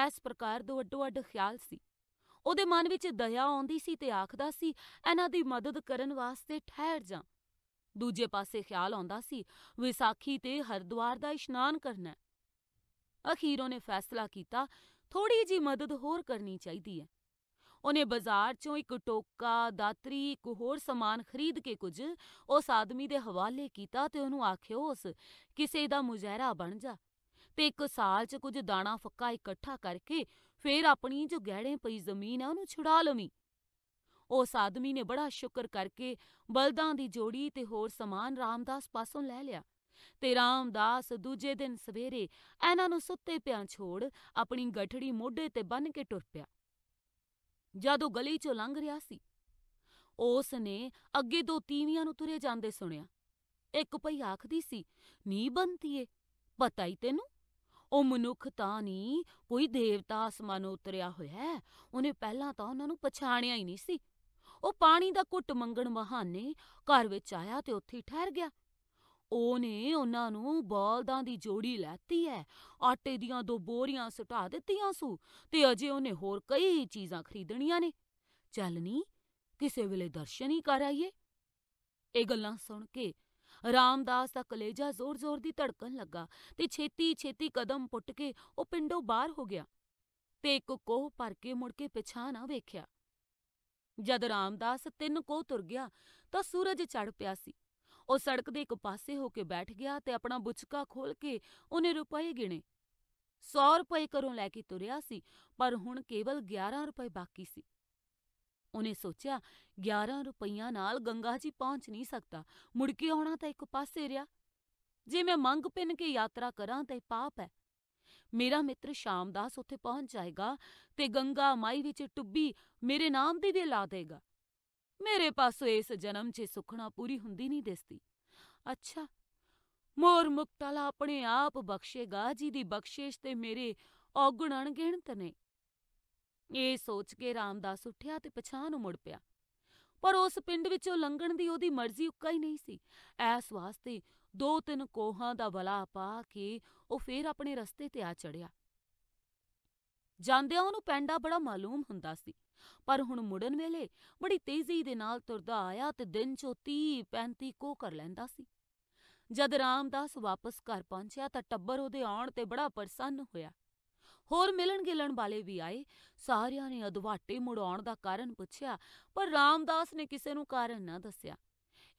ਐਸ ਪ੍ਰਕਾਰ ਦੋ ਅੱਡੋ ਅੱਡ ਖਿਆਲ ਸੀ ਉਹਦੇ ਮਨ ਵਿੱਚ ਦਇਆ ਆਉਂਦੀ ਸੀ ਤੇ ਆਖਦਾ ਸੀ ਇਹਨਾਂ ਦੀ ਮਦਦ ਕਰਨ ਵਾਸਤੇ ਠਹਿਰ ਜਾ ਦੂਜੇ ਪਾਸੇ ਖਿਆਲ ਆਉਂਦਾ ਸੀ ਵਿਸਾਖੀ ਤੇ ਹਰਦੁਆਰ ਦਾ ਇਸ਼ਨਾਨ ਕਰਨਾ ਅਖੀਰ ਉਹਨੇ ਫੈਸਲਾ ਕੀਤਾ ਥੋੜੀ ਜੀ ਮਦਦ ਹੋਰ ਕਰਨੀ ਚਾਹੀਦੀ ਹੈ ਉਹਨੇ ਬਾਜ਼ਾਰ ਚੋਂ ਇੱਕ ਟੋਕਾ, ਦਾਤਰੀ, ਇੱਕ ਹੋਰ ਸਮਾਨ ਖਰੀਦ ਕੇ ਕੁਝ ਉਸ ਆਦਮੀ ਦੇ ਹਵਾਲੇ ਕੀਤਾ ਤੇ ਉਹਨੂੰ ਆਖਿਓ ਉਸ ਕਿਸੇ ਦਾ ਮੁਜ਼ਾਹਰਾ ਬਣ ਜਾ ਤੇ ਇੱਕ ਸਾਲ 'ਚ ਕੁਝ ਦਾਣਾ ਫੱਕਾ ਇਕੱਠਾ ਕਰਕੇ ਫੇਰ ਆਪਣੀ ਜੋ ਗਹਿੜੇ ਪਈ ਜ਼ਮੀਨ ਆ ਉਹਨੂੰ ਛੁਡਾ ਲਵੀ ਉਸ ਆਦਮੀ ਨੇ ਬੜਾ ਸ਼ੁਕਰ ਕਰਕੇ ਬਲਦਾਂ ਦੀ ਜੋੜੀ ਤੇ ਹੋਰ ਸਮਾਨ ਰਾਮਦਾਸ ਪਾਸੋਂ ਲੈ ਲਿਆ ਤੇ ਰਾਮਦਾਸ ਦੂਜੇ ਦਿਨ ਸਵੇਰੇ ਇਹਨਾਂ ਨੂੰ ਸੁੱਤੇ ਪਿਆਂ ਛੋੜ ਆਪਣੀ ਗਠੜੀ ਮੋਢੇ ਤੇ ਬੰਨ ਕੇ ਟੁਰ ਪਿਆ ਜਦੋਂ ਗਲੀ ਚੋਂ ਲੰਘ ਰਿਹਾ ਸੀ ਉਸ ਨੇ ਅੱਗੇ ਦੋ ਤੀਵੀਆਂ ਨੂੰ ਤੁਰੇ ਜਾਂਦੇ ਸੁਣਿਆ ਇੱਕ ਪਈ ਆਖਦੀ ਸੀ ਨੀ ਬੰਤੀਏ ਪਤਾ ਹੀ ਤੈਨੂੰ ਉਹ ਮਨੁੱਖ ਤਾਂ ਨਹੀਂ ਕੋਈ ਦੇਵਤਾ ਅਸਮਾਨੋਂ ਉਤਰਿਆ ਹੋਇਆ ਹੈ। ਉਹਨੇ ਪਹਿਲਾਂ ਤਾਂ ਉਹਨਾਂ ਨੂੰ ਪਛਾਣਿਆ ਹੀ ਨਹੀਂ ਸੀ। ਉਹ ਪਾਣੀ ਦਾ ਘੁੱਟ ਮੰਗਣ ਬਹਾਨੇ ਘਰ ਵਿੱਚ ਆਇਆ ਤੇ ਉੱਥੇ ਹੀ ਠਹਿਰ ਗਿਆ। ਉਹਨੇ ਉਹਨਾਂ ਨੂੰ ਬਾਲਦਾਂ ਦੀ ਜੋੜੀ ਲੈਤੀ ਐ, ਆਟੇ ਦੀਆਂ ਦੋ ਬੋਰੀਆਂ ਸਟਾ ਦਿੱਤੀਆਂ ਸੂ ਤੇ ਅਜੇ ਉਹਨੇ ਹੋਰ ਕਈ ਚੀਜ਼ਾਂ ਖਰੀਦਣੀਆਂ ਨੇ। ਚੱਲ ਨਹੀਂ ਕਿਸੇ ਵੇਲੇ ਦਰਸ਼ਨ ਹੀ ਕਰ ਆਈਏ। ਇਹ ਗੱਲਾਂ ਸੁਣ ਕੇ ਰਾਮਦਾਸ ਦਾ ਕਲੇਜਾ ਜ਼ੋਰ-ਜ਼ੋਰ ਦੀ ਧੜਕਣ ਲੱਗਾ ਤੇ ਛੇਤੀ-ਛੇਤੀ ਕਦਮ ਪੁੱਟ ਕੇ ਉਹ ਪਿੰਡੋਂ ਬਾਹਰ ਹੋ ਗਿਆ ਤੇ ਇੱਕ ਕੋਹ ਭਰ ਕੇ ਮੁੜ ਕੇ ਪਿਛਾ ਨਾ ਵੇਖਿਆ। ਜਦ ਰਾਮਦਾਸ ਤਿੰਨ ਕੋਹ ਤੁਰ ਗਿਆ ਤਾਂ ਸੂਰਜ ਚੜ੍ਹ ਪਿਆ ਸੀ। ਉਹ ਸੜਕ ਦੇ ਇੱਕ ਪਾਸੇ ਹੋ ਕੇ ਬੈਠ ਗਿਆ ਤੇ ਆਪਣਾ ਬੁਚਕਾ ਖੋਲ ਕੇ ਉਹਨੇ ਰੁਪਏ ਗਿਣੇ। 100 ਰੁਪਏ ਕਰੋਂ ਲੈ ਕੇ ਤੁਰਿਆ ਸੀ ਪਰ ਹੁਣ ਕੇਵਲ 11 ਰੁਪਏ ਬਾਕੀ ਸੀ। ਉਹਨੇ ਸੋਚਿਆ 11 ਰੁਪਈਆਂ ਨਾਲ ਗੰਗਾ ਜੀ ਪਹੁੰਚ ਨਹੀਂ ਸਕਦਾ ਮੁੜ ਕੇ ਆਉਣਾ ਤਾਂ ਇੱਕ ਪਾਸੇ ਰਿਹਾ ਜੇ ਮੈਂ ਮੰਗ ਪਿੰਨ ਕੇ ਯਾਤਰਾ ਕਰਾਂ ਤਾਂ ਇਹ ਪਾਪ ਹੈ ਮੇਰਾ ਮਿੱਤਰ ਸ਼ਾਮਦਾਸ ਉੱਥੇ ਪਹੁੰਚ ਜਾਏਗਾ ਤੇ ਗੰਗਾ ਮਾਈ ਵਿੱਚ ਟੁੱਬੀ ਮੇਰੇ ਨਾਮ ਦੀ ਵੀ ਲਾ ਦੇਗਾ ਮੇਰੇ ਪਾਸੋਂ ਇਸ ਜਨਮ 'ਚ ਸੁਖਣਾ ਪੂਰੀ ਹੁੰਦੀ ਨਹੀਂ ਦਿਸਦੀ ਅੱਛਾ ਮੋਰ ਮੁਕਤਲਾ ਆਪਣੇ ਆਪ ਬਖਸ਼ੇਗਾ ਜੀ ਦੀ ਬਖਸ਼ਿਸ਼ ਤੇ ਮੇਰੇ ਔਗਣ ਅਣਗਿਣਤ ਨੇ ਇਹ ਸੋਚ ਕੇ ਰਾਮਦਾਸ ਉੱਠਿਆ ਤੇ ਪਛਾਣ ਨੂੰ ਮੁੜ ਪਿਆ ਪਰ ਉਸ ਪਿੰਡ ਵਿੱਚੋਂ ਲੰਘਣ ਦੀ ਉਹਦੀ ਮਰਜ਼ੀ ਉੱਕਾ ਹੀ ਨਹੀਂ ਸੀ ਐਸ ਵਾਸਤੇ ਦੋ ਤਿੰਨ ਕੋਹਾਂ ਦਾ ਵਲਾ ਪਾ ਕੇ ਉਹ ਫੇਰ ਆਪਣੇ ਰਸਤੇ ਤੇ ਆ ਚੜਿਆ ਜਾਂਦਿਆਂ ਉਹਨੂੰ ਪੈਂਡਾ ਬੜਾ ਮਾਲੂਮ ਹੁੰਦਾ ਸੀ ਪਰ ਹੁਣ ਮੁੜਨ ਵੇਲੇ ਬੜੀ ਤੇਜ਼ੀ ਦੇ ਨਾਲ ਤੁਰਦਾ ਆਇਆ ਤੇ ਦਿਨ ਚੋਂ 30 35 ਕੋ ਕਰ ਲੈਂਦਾ ਸੀ ਜਦ ਰਾਮਦਾਸ ਵਾਪਸ ਘਰ ਪਹੁੰਚਿਆ ਤਾਂ ਟੱਬਰ ਉਹਦੇ ਆਉਣ ਤੇ ਬੜਾ ਪ੍ਰਸੰਨ ਹੋਇਆ ਹੋਰ ਮਿਲਣ ਗਿਲਣ ਵਾਲੇ ਵੀ ਆਏ ਸਾਰਿਆਂ ਨੇ ਅਦਵਾਟੇ ਮੁੜਾਉਣ ਦਾ ਕਾਰਨ ਪੁੱਛਿਆ ਪਰ ਰਾਮਦਾਸ ਨੇ ਕਿਸੇ ਨੂੰ ਕਾਰਨ ਨਾ ਦੱਸਿਆ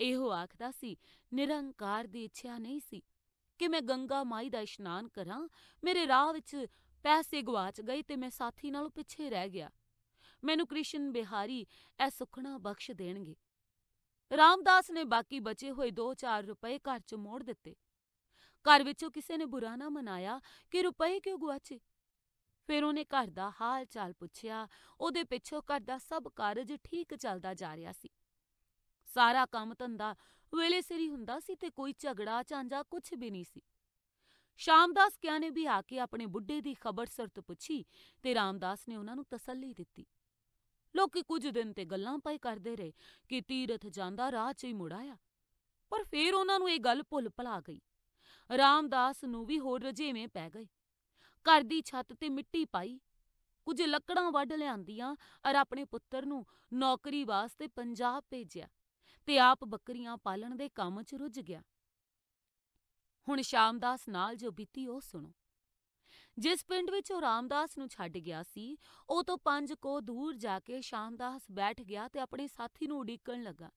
ਇਹੋ ਆਖਦਾ ਸੀ ਨਿਰੰਕਾਰ ਦੀ ਇੱਛਾ ਨਹੀਂ ਸੀ ਕਿ ਮੈਂ ਗੰਗਾ ਮਾਈ ਦਾ ਇਸ਼ਨਾਨ ਕਰਾਂ ਮੇਰੇ ਰਾਹ ਵਿੱਚ ਪੈਸੇ ਗਵਾਚ ਗਏ ਤੇ ਮੈਂ ਸਾਥੀ ਨਾਲੋਂ ਪਿੱਛੇ ਰਹਿ ਗਿਆ ਮੈਨੂੰ ਕ੍ਰਿਸ਼ਨ ਬਿਹਾਰੀ ਇਹ ਸੁਖਣਾ ਬਖਸ਼ ਦੇਣਗੇ ਰਾਮਦਾਸ ਨੇ ਬਾਕੀ ਬਚੇ ਹੋਏ 2-4 ਰੁਪਏ ਘਰ ਚ ਮੋੜ ਦਿੱਤੇ ਘਰ ਵਿੱਚੋਂ ਕਿਸੇ ਨੇ ਬੁਰਾ ਨਾ ਮਨਾਇਆ ਕਿ ਰੁਪਏ ਕਿਉਂ ਗਵਾਚੇ ਫਿਰ ਉਹਨੇ ਘਰ ਦਾ ਹਾਲ ਚਾਲ ਪੁੱਛਿਆ ਉਹਦੇ ਪਿੱਛੋਂ ਘਰ ਦਾ ਸਭ ਕਾਰਜ ਠੀਕ ਚੱਲਦਾ ਜਾ ਰਿਹਾ ਸੀ ਸਾਰਾ ਕੰਮ ਧੰਦਾ ਵੇਲੇ ਸਿਰ ਹੀ ਹੁੰਦਾ ਸੀ ਤੇ ਕੋਈ ਝਗੜਾ ਝਾਂਜਾ ਕੁਝ ਵੀ ਨਹੀਂ ਸੀ ਸ਼ਾਮਦਾਸ ਕਿਆ ਨੇ ਵੀ ਆ ਕੇ ਆਪਣੇ ਬੁੱਢੇ ਦੀ ਖਬਰ ਸਰਤ ਪੁੱਛੀ ਤੇ ਰਾਮਦਾਸ ਨੇ ਉਹਨਾਂ ਨੂੰ ਤਸੱਲੀ ਦਿੱਤੀ ਲੋਕੀ ਕੁਝ ਦਿਨ ਤੇ ਗੱਲਾਂ ਪਏ ਕਰਦੇ ਰਹੇ ਕਿ ਤੀਰਥ ਜਾਂਦਾ ਰਾਹ 'ਚ ਹੀ ਮੁੜ ਆਇਆ ਪਰ ਫੇਰ ਉਹਨਾਂ ਨੂੰ ਇਹ ਗੱਲ ਭੁੱਲ ਭਲਾ ਗਈ ਰਾਮਦਾਸ ਨੂੰ ਵੀ ਹੋਰ ਰਜੇਵੇਂ ਪੈ ਗਏ ਘਰ ਦੀ ਛੱਤ ਤੇ ਮਿੱਟੀ ਪਾਈ, ਕੁਝ ਲੱਕੜਾਂ ਵੱਢ ਲਿਆਂਦੀਆਂ ਅਰ ਆਪਣੇ ਪੁੱਤਰ ਨੂੰ ਨੌਕਰੀ ਵਾਸਤੇ ਪੰਜਾਬ ਭੇਜਿਆ ਤੇ ਆਪ ਬੱਕਰੀਆਂ ਪਾਲਣ ਦੇ ਕੰਮ 'ਚ ਰੁੱਝ ਗਿਆ ਹੁਣ ਸ਼ਾਮਦਾਸ ਨਾਲ ਜੋ ਬੀਤੀ ਉਹ ਸੁਣੋ ਜਿਸ ਪਿੰਡ ਵਿੱਚ ਉਹ ਰਾਮਦਾਸ ਨੂੰ ਛੱਡ ਗਿਆ ਸੀ ਉਹ ਤੋਂ ਪੰਜ ਕੋ ਦੂਰ ਜਾ ਕੇ ਸ਼ਾਮਦਾਸ ਬੈਠ ਗਿਆ ਤੇ ਆਪਣੇ ਸਾਥੀ ਨੂੰ ਉਡੀਕਣ ਲੱਗਾ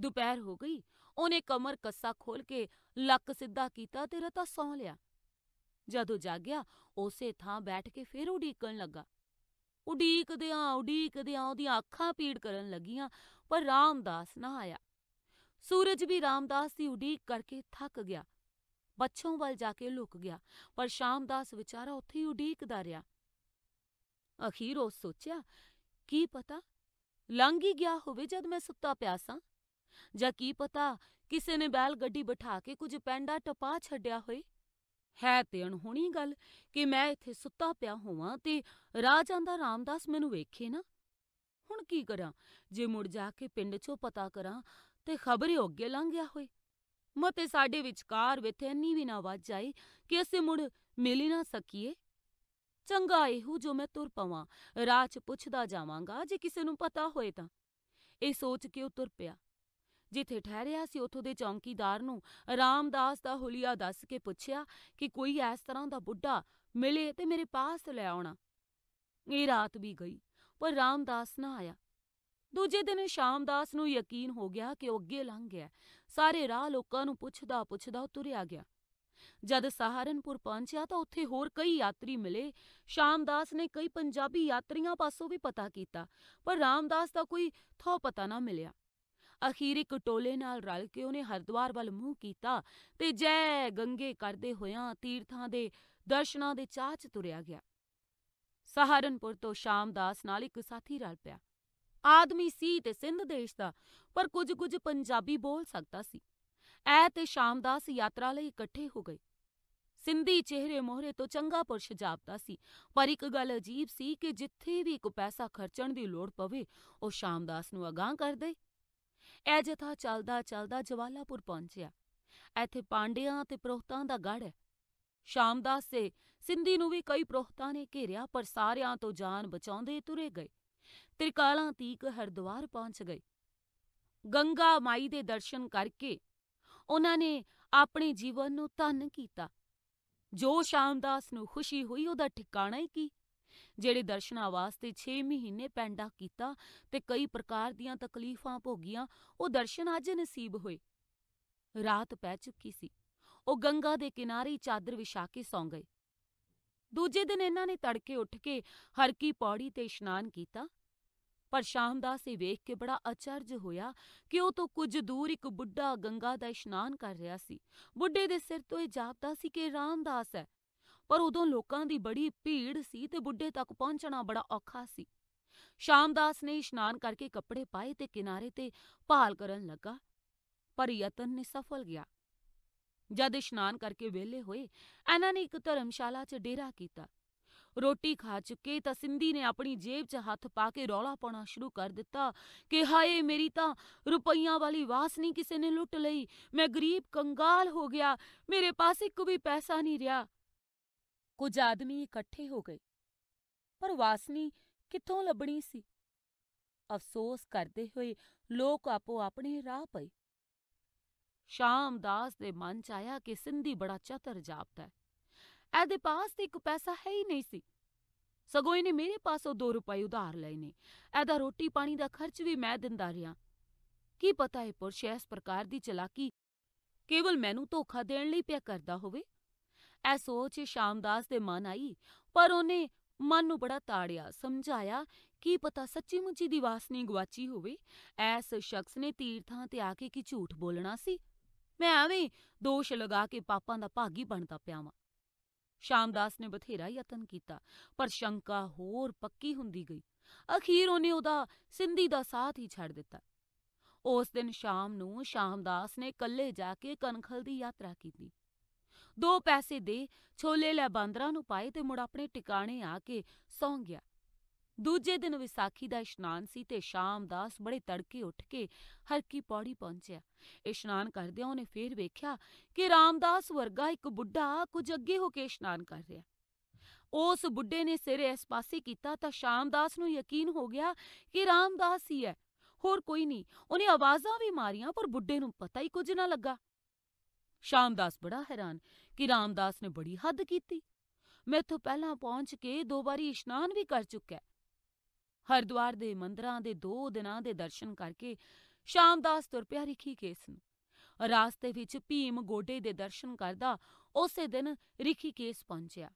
ਦੁਪਹਿਰ ਹੋ ਗਈ ਉਹਨੇ ਕਮਰ ਕੱਸਾ ਖੋਲ ਕੇ ਲੱਕ ਸਿੱਧਾ ਕੀਤਾ ਤੇ ਰਤਾ ਸੌਂ ਲਿਆ ਜਦੋਂ ਜਾਗਿਆ ਉਸੇ ਥਾਂ ਬੈਠ ਕੇ ਫੇਰ ਉਡੀਕਣ ਲੱਗਾ। ਉਡੀਕਦਿਆਂ ਉਡੀਕਦਿਆਂ ਉਹਦੀਆਂ ਅੱਖਾਂ ਪੀੜ ਕਰਨ ਲੱਗੀਆਂ ਪਰ ਰਾਮਦਾਸ ਨਾ ਆਇਆ। ਸੂਰਜ ਵੀ ਰਾਮਦਾਸ ਦੀ ਉਡੀਕ ਕਰਕੇ ਥੱਕ ਗਿਆ। ਬੱਚੋਂ ਵੱਲ ਜਾ ਕੇ ਲੁਕ ਗਿਆ ਪਰ ਸ਼ਾਮਦਾਸ ਵਿਚਾਰਾ ਉੱਥੇ ਹੀ ਉਡੀਕਦਾ ਰਿਹਾ। ਅਖੀਰ ਉਹ ਸੋਚਿਆ ਕੀ ਪਤਾ ਲੰਘ ਹੀ ਗਿਆ ਹੋਵੇ ਜਦ ਮੈਂ ਸੁੱਤਾ ਪਿਆ ਸਾਂ ਜਾਂ ਕੀ ਪਤਾ ਕਿਸੇ ਨੇ ਬੈਲ ਗੱਡੀ ਬਿਠਾ ਕੇ ਕੁਝ ਪੈਂਡਾ ਟਪਾ ਛੱਡਿਆ ਹੋਏ ਹੈ ਤੇ ਅਣਹੋਣੀ ਗੱਲ ਕਿ ਮੈਂ ਇੱਥੇ ਸੁੱਤਾ ਪਿਆ ਹੋਵਾਂ ਤੇ ਰਾਜਾਂ ਦਾ ਰਾਮਦਾਸ ਮੈਨੂੰ ਵੇਖੇ ਨਾ ਹੁਣ ਕੀ ਕਰਾਂ ਜੇ ਮੁੜ ਜਾ ਕੇ ਪਿੰਡ 'ਚੋਂ ਪਤਾ ਕਰਾਂ ਤੇ ਖਬਰੇ ਅੱਗੇ ਲੰਘ ਗਿਆ ਹੋਏ ਮਤੇ ਸਾਡੇ ਵਿਚਕਾਰ ਬੇਥੈਨੀ ਵੀ ਨਾ ਵੱਜ ਜਾਏ ਕਿ ਅਸੀਂ ਮੁੜ ਮਿਲ ਹੀ ਨਾ ਸਕੀਏ ਚੰਗਾ ਇਹੋ ਜੋ ਮੈਂ ਤੁਰ ਪਵਾਂ ਰਾਹ 'ਚ ਪੁੱਛਦਾ ਜਾਵਾਂਗਾ ਜੇ ਕਿਸੇ ਨੂੰ ਪਤਾ ਹੋਏ ਤਾਂ ਇਹ ਸੋਚ ਕੇ ਉਹ ਤੁਰ ਪਿਆ ਜਿੱਥੇ ਠਹਿਰਿਆ ਸੀ ਉਥੋਂ ਦੇ ਚੌਂਕੀਦਾਰ ਨੂੰ ਰਾਮਦਾਸ ਦਾ ਹੁਲੀਆ ਦੱਸ ਕੇ ਪੁੱਛਿਆ ਕਿ ਕੋਈ ਇਸ ਤਰ੍ਹਾਂ ਦਾ ਬੁੱਢਾ ਮਿਲੇ ਤੇ ਮੇਰੇ ਪਾਸ ਲੈ ਆਉਣਾ ਇਹ ਰਾਤ ਵੀ ਗਈ ਪਰ ਰਾਮਦਾਸ ਨਾ ਆਇਆ ਦੂਜੇ ਦਿਨ ਸ਼ਾਮਦਾਸ ਨੂੰ ਯਕੀਨ ਹੋ ਗਿਆ ਕਿ ਉਹ ਅੱਗੇ ਲੰਘ ਗਿਆ ਸਾਰੇ ਰਾਹ ਲੋਕਾਂ ਨੂੰ ਪੁੱਛਦਾ ਪੁੱਛਦਾ ਤੁਰਿਆ ਗਿਆ ਜਦ ਸਹਾਰਨਪੁਰ ਪਹੁੰਚਿਆ ਤਾਂ ਉੱਥੇ ਹੋਰ ਕਈ ਯਾਤਰੀ ਮਿਲੇ ਸ਼ਾਮਦਾਸ ਨੇ ਕਈ ਪੰਜਾਬੀ ਯਾਤਰੀਆਂ ਪਾਸੋਂ ਵੀ ਪਤਾ ਕੀਤਾ ਪਰ ਰਾਮਦਾਸ ਦਾ ਕੋਈ ਥੋ ਪਤਾ ਨਾ ਮਿਲਿਆ ਅਖੀਰ ਇੱਕ ਟੋਲੇ ਨਾਲ ਰਲ ਕੇ ਉਹਨੇ ਹਰਦੁਆਰ ਵੱਲ ਮੂੰਹ ਕੀਤਾ ਤੇ ਜੈ ਗੰਗੇ ਕਰਦੇ ਹੋਇਆਂ ਤੀਰਥਾਂ ਦੇ ਦਰਸ਼ਨਾਂ ਦੇ ਚਾਹ 'ਚ ਤੁਰਿਆ ਗਿਆ। ਸਹਾਰਨਪੁਰ ਤੋਂ ਸ਼ਾਮਦਾਸ ਨਾਲ ਇੱਕ ਸਾਥੀ ਰਲ ਪਿਆ। ਆਦਮੀ ਸੀ ਤੇ ਸਿੰਧ ਦੇਸ਼ ਦਾ ਪਰ ਕੁਝ-ਕੁਝ ਪੰਜਾਬੀ ਬੋਲ ਸਕਦਾ ਸੀ। ਐ ਤੇ ਸ਼ਾਮਦਾਸ ਯਾਤਰਾ ਲਈ ਇਕੱਠੇ ਹੋ ਗਏ। ਸਿੰਧੀ ਚਿਹਰੇ ਮੋਹਰੇ ਤੋਂ ਚੰਗਾ ਪੁਰਸ਼ ਜਾਪਦਾ ਸੀ ਪਰ ਇੱਕ ਗੱਲ ਅਜੀਬ ਸੀ ਕਿ ਜਿੱਥੇ ਵੀ ਕੋ ਪੈਸਾ ਖਰਚਣ ਦੀ ਲੋੜ ਪਵੇ ਉਹ ਸ਼ਾਮਦਾਸ ਨੂੰ ਅਗਾਹ ਕਰ ਦੇ ਇਹ ਜਥਾ ਚੱਲਦਾ ਚੱਲਦਾ ਜਵਾਲਾਪੁਰ ਪਹੁੰਚਿਆ। ਇੱਥੇ ਪਾਂਡਿਆਂ ਤੇ ਪ੍ਰੋਹਤਾਂ ਦਾ ਗੜ੍ਹ ਹੈ। ਸ਼ਾਮਦਾਸ ਸੇ ਸਿੰਧੀ ਨੂੰ ਵੀ ਕਈ ਪ੍ਰੋਹਤਾਂ ਨੇ ਘੇਰਿਆ ਪਰ ਸਾਰਿਆਂ ਤੋਂ ਜਾਨ ਬਚਾਉਂਦੇ ਤੁਰੇ ਗਏ। ਤ੍ਰਿਕਾਲਾਂ ਤੀਕ ਹਰਦੁਆਰ ਪਹੁੰਚ ਗਏ। ਗੰਗਾ ਮਾਈ ਦੇ ਦਰਸ਼ਨ ਕਰਕੇ ਉਹਨਾਂ ਨੇ ਆਪਣੇ ਜੀਵਨ ਨੂੰ ਤਨ ਕੀਤਾ। ਜੋ ਸ਼ਾਮਦਾਸ ਨੂੰ ਖੁਸ਼ੀ ਹੋਈ ਉਹਦਾ ਠਿਕਾਣਾ ਹੀ ਕੀ। ਜਿਹੜੇ ਦਰਸ਼ਨਾਂ ਵਾਸਤੇ 6 ਮਹੀਨੇ ਪੈਂਡਾ ਕੀਤਾ ਤੇ ਕਈ ਪ੍ਰਕਾਰ ਦੀਆਂ ਤਕਲੀਫਾਂ ਭੋਗੀਆਂ ਉਹ ਦਰਸ਼ਨ ਅੱਜ ਨਸੀਬ ਹੋਏ ਰਾਤ ਪੈ ਚੁੱਕੀ ਸੀ ਉਹ ਗੰਗਾ ਦੇ ਕਿਨਾਰੇ ਚਾਦਰ ਵਿਛਾ ਕੇ ਸੌਂ ਗਏ ਦੂਜੇ ਦਿਨ ਇਹਨਾਂ ਨੇ ਤੜਕੇ ਉੱਠ ਕੇ ਹਰਕੀ ਪੌੜੀ ਤੇ ਇਸ਼ਨਾਨ ਕੀਤਾ ਪਰ ਸ਼ਾਮ ਦਾ ਸੇ ਵੇਖ ਕੇ ਬੜਾ ਅਚਰਜ ਹੋਇਆ ਕਿ ਉਹ ਤੋਂ ਕੁਝ ਦੂਰ ਇੱਕ ਬੁੱਢਾ ਗੰਗਾ ਦਾ ਇਸ਼ਨਾਨ ਕਰ ਰਿਹਾ ਸੀ ਬੁੱਢੇ ਦੇ ਸਿਰ ਤੋਂ ਇਹ ਜਾਪਦਾ ਸੀ ਕਿ ਰਾਮਦਾਸ ਹੈ ਪਰ ਉਦੋਂ ਲੋਕਾਂ ਦੀ ਬੜੀ ਭੀੜ ਸੀ ਤੇ ਬੁੱਢੇ ਤੱਕ ਪਹੁੰਚਣਾ ਬੜਾ ਔਖਾ ਸੀ ਸ਼ਾਮਦਾਸ ਨੇ ਇਸ਼ਨਾਨ ਕਰਕੇ ਕੱਪੜੇ ਪਾਏ ਤੇ ਕਿਨਾਰੇ ਤੇ ਭਾਲ ਕਰਨ ਲੱਗਾ ਪਰ ਯਤਨ ਨੇ ਸਫਲ ਗਿਆ ਜਦ ਇਸ਼ਨਾਨ ਕਰਕੇ ਵਿਹਲੇ ਹੋਏ ਇਹਨਾਂ ਨੇ ਇੱਕ ਧਰਮਸ਼ਾਲਾ 'ਚ ਡੇਰਾ ਕੀਤਾ ਰੋਟੀ ਖਾ ਚੁੱਕੇ ਤਾਂ ਸਿੰਧੀ ਨੇ ਆਪਣੀ ਜੇਬ 'ਚ ਹੱਥ ਪਾ ਕੇ ਰੌਲਾ ਪਾਉਣਾ ਸ਼ੁਰੂ ਕਰ ਦਿੱਤਾ ਕਿ ਹਾਏ ਮੇਰੀ ਤਾਂ ਰੁਪਈਆਂ ਵਾਲੀ ਵਾਸ ਨਹੀਂ ਕਿਸੇ ਨੇ ਲੁੱਟ ਲਈ ਮੈਂ ਗਰੀਬ ਕੰਗਾਲ ਹੋ ਗਿਆ ਮੇਰੇ ਪਾਸ ਇੱਕ ਵੀ ਪੈਸਾ ਨਹੀਂ ਰਿਹਾ ਕੁਝ ਆਦਮੀ ਇਕੱਠੇ ਹੋ ਗਏ ਪਰ ਵਾਸਨੀ ਕਿੱਥੋਂ ਲੱਭਣੀ ਸੀ ਅਫਸੋਸ ਕਰਦੇ ਹੋਏ ਲੋਕ ਆਪੋ ਆਪਣੇ ਰਾਹ ਪਏ ਸ਼ਾਮ ਦਾਸ ਦੇ ਮਨ ਚ ਆਇਆ ਕਿ ਸਿੰਧੀ ਬੜਾ ਚਤਰ ਜਾਪਦਾ ਹੈ ਐਦੇ ਪਾਸ ਤੇ ਇੱਕ ਪੈਸਾ ਹੈ ਹੀ ਨਹੀਂ ਸੀ ਸਗੋਂ ਇਹਨੇ ਮੇਰੇ ਪਾਸੋਂ 2 ਰੁਪਏ ਉਧਾਰ ਲਏ ਨੇ ਐਦਾ ਰੋਟੀ ਪਾਣੀ ਦਾ ਖਰਚ ਵੀ ਮੈਂ ਦਿੰਦਾ ਰਿਆ ਕੀ ਪਤਾ ਇਹ ਪੁਰਸ਼ ਇਸ ਪ੍ਰਕਾਰ ਦੀ ਚਲਾਕੀ ਕੇਵਲ ਮੈਨੂੰ ਧੋਖਾ ਦੇਣ ਲਈ ਪਿਆ ਕਰਦਾ ਹੋਵੇ ਐ ਸੋਚ ਹੀ ਸ਼ਾਮਦਾਸ ਦੇ ਮਨ ਆਈ ਪਰ ਉਹਨੇ ਮਨ ਨੂੰ ਬੜਾ ਤਾੜਿਆ ਸਮਝਾਇਆ ਕੀ ਪਤਾ ਸੱਚੀ-ਮੁੱਚੀ ਦੀ ਵਾਸਨੀ ਗਵਾਚੀ ਹੋਵੇ ਐਸ ਸ਼ਖਸ ਨੇ ਤੀਰਥਾਂ ਤੇ ਆ ਕੇ ਕੀ ਝੂਠ ਬੋਲਣਾ ਸੀ ਮੈਂ ਐਵੇਂ ਦੋਸ਼ ਲਗਾ ਕੇ ਪਾਪਾਂ ਦਾ ਭਾਗੀ ਬਣਦਾ ਪਿਆਵਾਂ ਸ਼ਾਮਦਾਸ ਨੇ ਬਥੇਰਾ ਯਤਨ ਕੀਤਾ ਪਰ ਸ਼ੰਕਾ ਹੋਰ ਪੱਕੀ ਹੁੰਦੀ ਗਈ ਅਖੀਰ ਉਹਨੇ ਉਹਦਾ ਸਿੰਧੀ ਦਾ ਸਾਥ ਹੀ ਛੱਡ ਦਿੱਤਾ ਉਸ ਦਿਨ ਸ਼ਾਮ ਨੂੰ ਸ਼ਾਮਦਾਸ ਨੇ ਇਕੱਲੇ ਜਾ ਕੇ ਕਨਖਲ ਦੀ ਯਾਤਰਾ ਕੀਤੀ ਦੋ ਪੈਸੇ ਦੇ ਛੋਲੇ ਲੈ ਬਾਂਦਰਾਂ ਨੂੰ ਪਾਏ ਤੇ ਮੁੜ ਆਪਣੇ ਟਿਕਾਣੇ ਆ ਕੇ ਸੌਂ ਗਿਆ। ਦੂਜੇ ਦਿਨ ਵਿਸਾਖੀ ਦਾ ਇਸ਼ਨਾਨ ਸੀ ਤੇ ਸ਼ਾਮ ਦਾਸ ਬੜੇ ਤੜਕੇ ਉੱਠ ਕੇ ਹਰਕੀ ਪੌੜੀ ਪਹੁੰਚਿਆ। ਇਸ਼ਨਾਨ ਕਰਦਿਆਂ ਉਹਨੇ ਫੇਰ ਵੇਖਿਆ ਕਿ ਰਾਮਦਾਸ ਵਰਗਾ ਇੱਕ ਬੁੱਢਾ ਕੁਝ ਅੱਗੇ ਹੋ ਕੇ ਇਸ਼ਨਾਨ ਕਰ ਰਿਹਾ। ਉਸ ਬੁੱਢੇ ਨੇ ਸਿਰ ਇਸ ਪਾਸੇ ਕੀਤਾ ਤਾਂ ਸ਼ਾਮਦਾਸ ਨੂੰ ਯਕੀਨ ਹੋ ਗਿਆ ਕਿ ਰਾਮਦਾਸ ਹੀ ਹੈ ਹੋਰ ਕੋਈ ਨਹੀਂ ਉਹਨੇ ਆਵਾਜ਼ਾਂ ਵੀ ਮਾਰੀਆਂ ਪਰ ਬੁੱਢੇ ਨੂੰ ਪਤਾ ਹੀ ਕੁਝ ਨਾ ਲੱਗਾ ਸ਼ਾਮਦਾਸ ਬੜਾ ਹੈਰਾਨ ਕਿ ਰਾਮਦਾਸ ਨੇ ਬੜੀ ਹੱਦ ਕੀਤੀ ਮੈਥੋਂ ਪਹਿਲਾਂ ਪਹੁੰਚ ਕੇ ਦੋ ਵਾਰੀ ਇਸ਼ਨਾਨ ਵੀ ਕਰ ਚੁੱਕਾ ਹਰਦੁਆਰ ਦੇ ਮੰਦਰਾਂ ਦੇ ਦੋ ਦਿਨਾਂ ਦੇ ਦਰਸ਼ਨ ਕਰਕੇ ਸ਼ਾਮਦਾਸ ਤੁਰ ਪਿਆ ਰਿਖੀਕੇਸ ਨੂੰ ਰਾਸਤੇ ਵਿੱਚ ਭੀਮ ਗੋਡੇ ਦੇ ਦਰਸ਼ਨ ਕਰਦਾ ਉਸੇ ਦਿਨ ਰਿਖੀਕੇਸ ਪਹੁੰਚਿਆ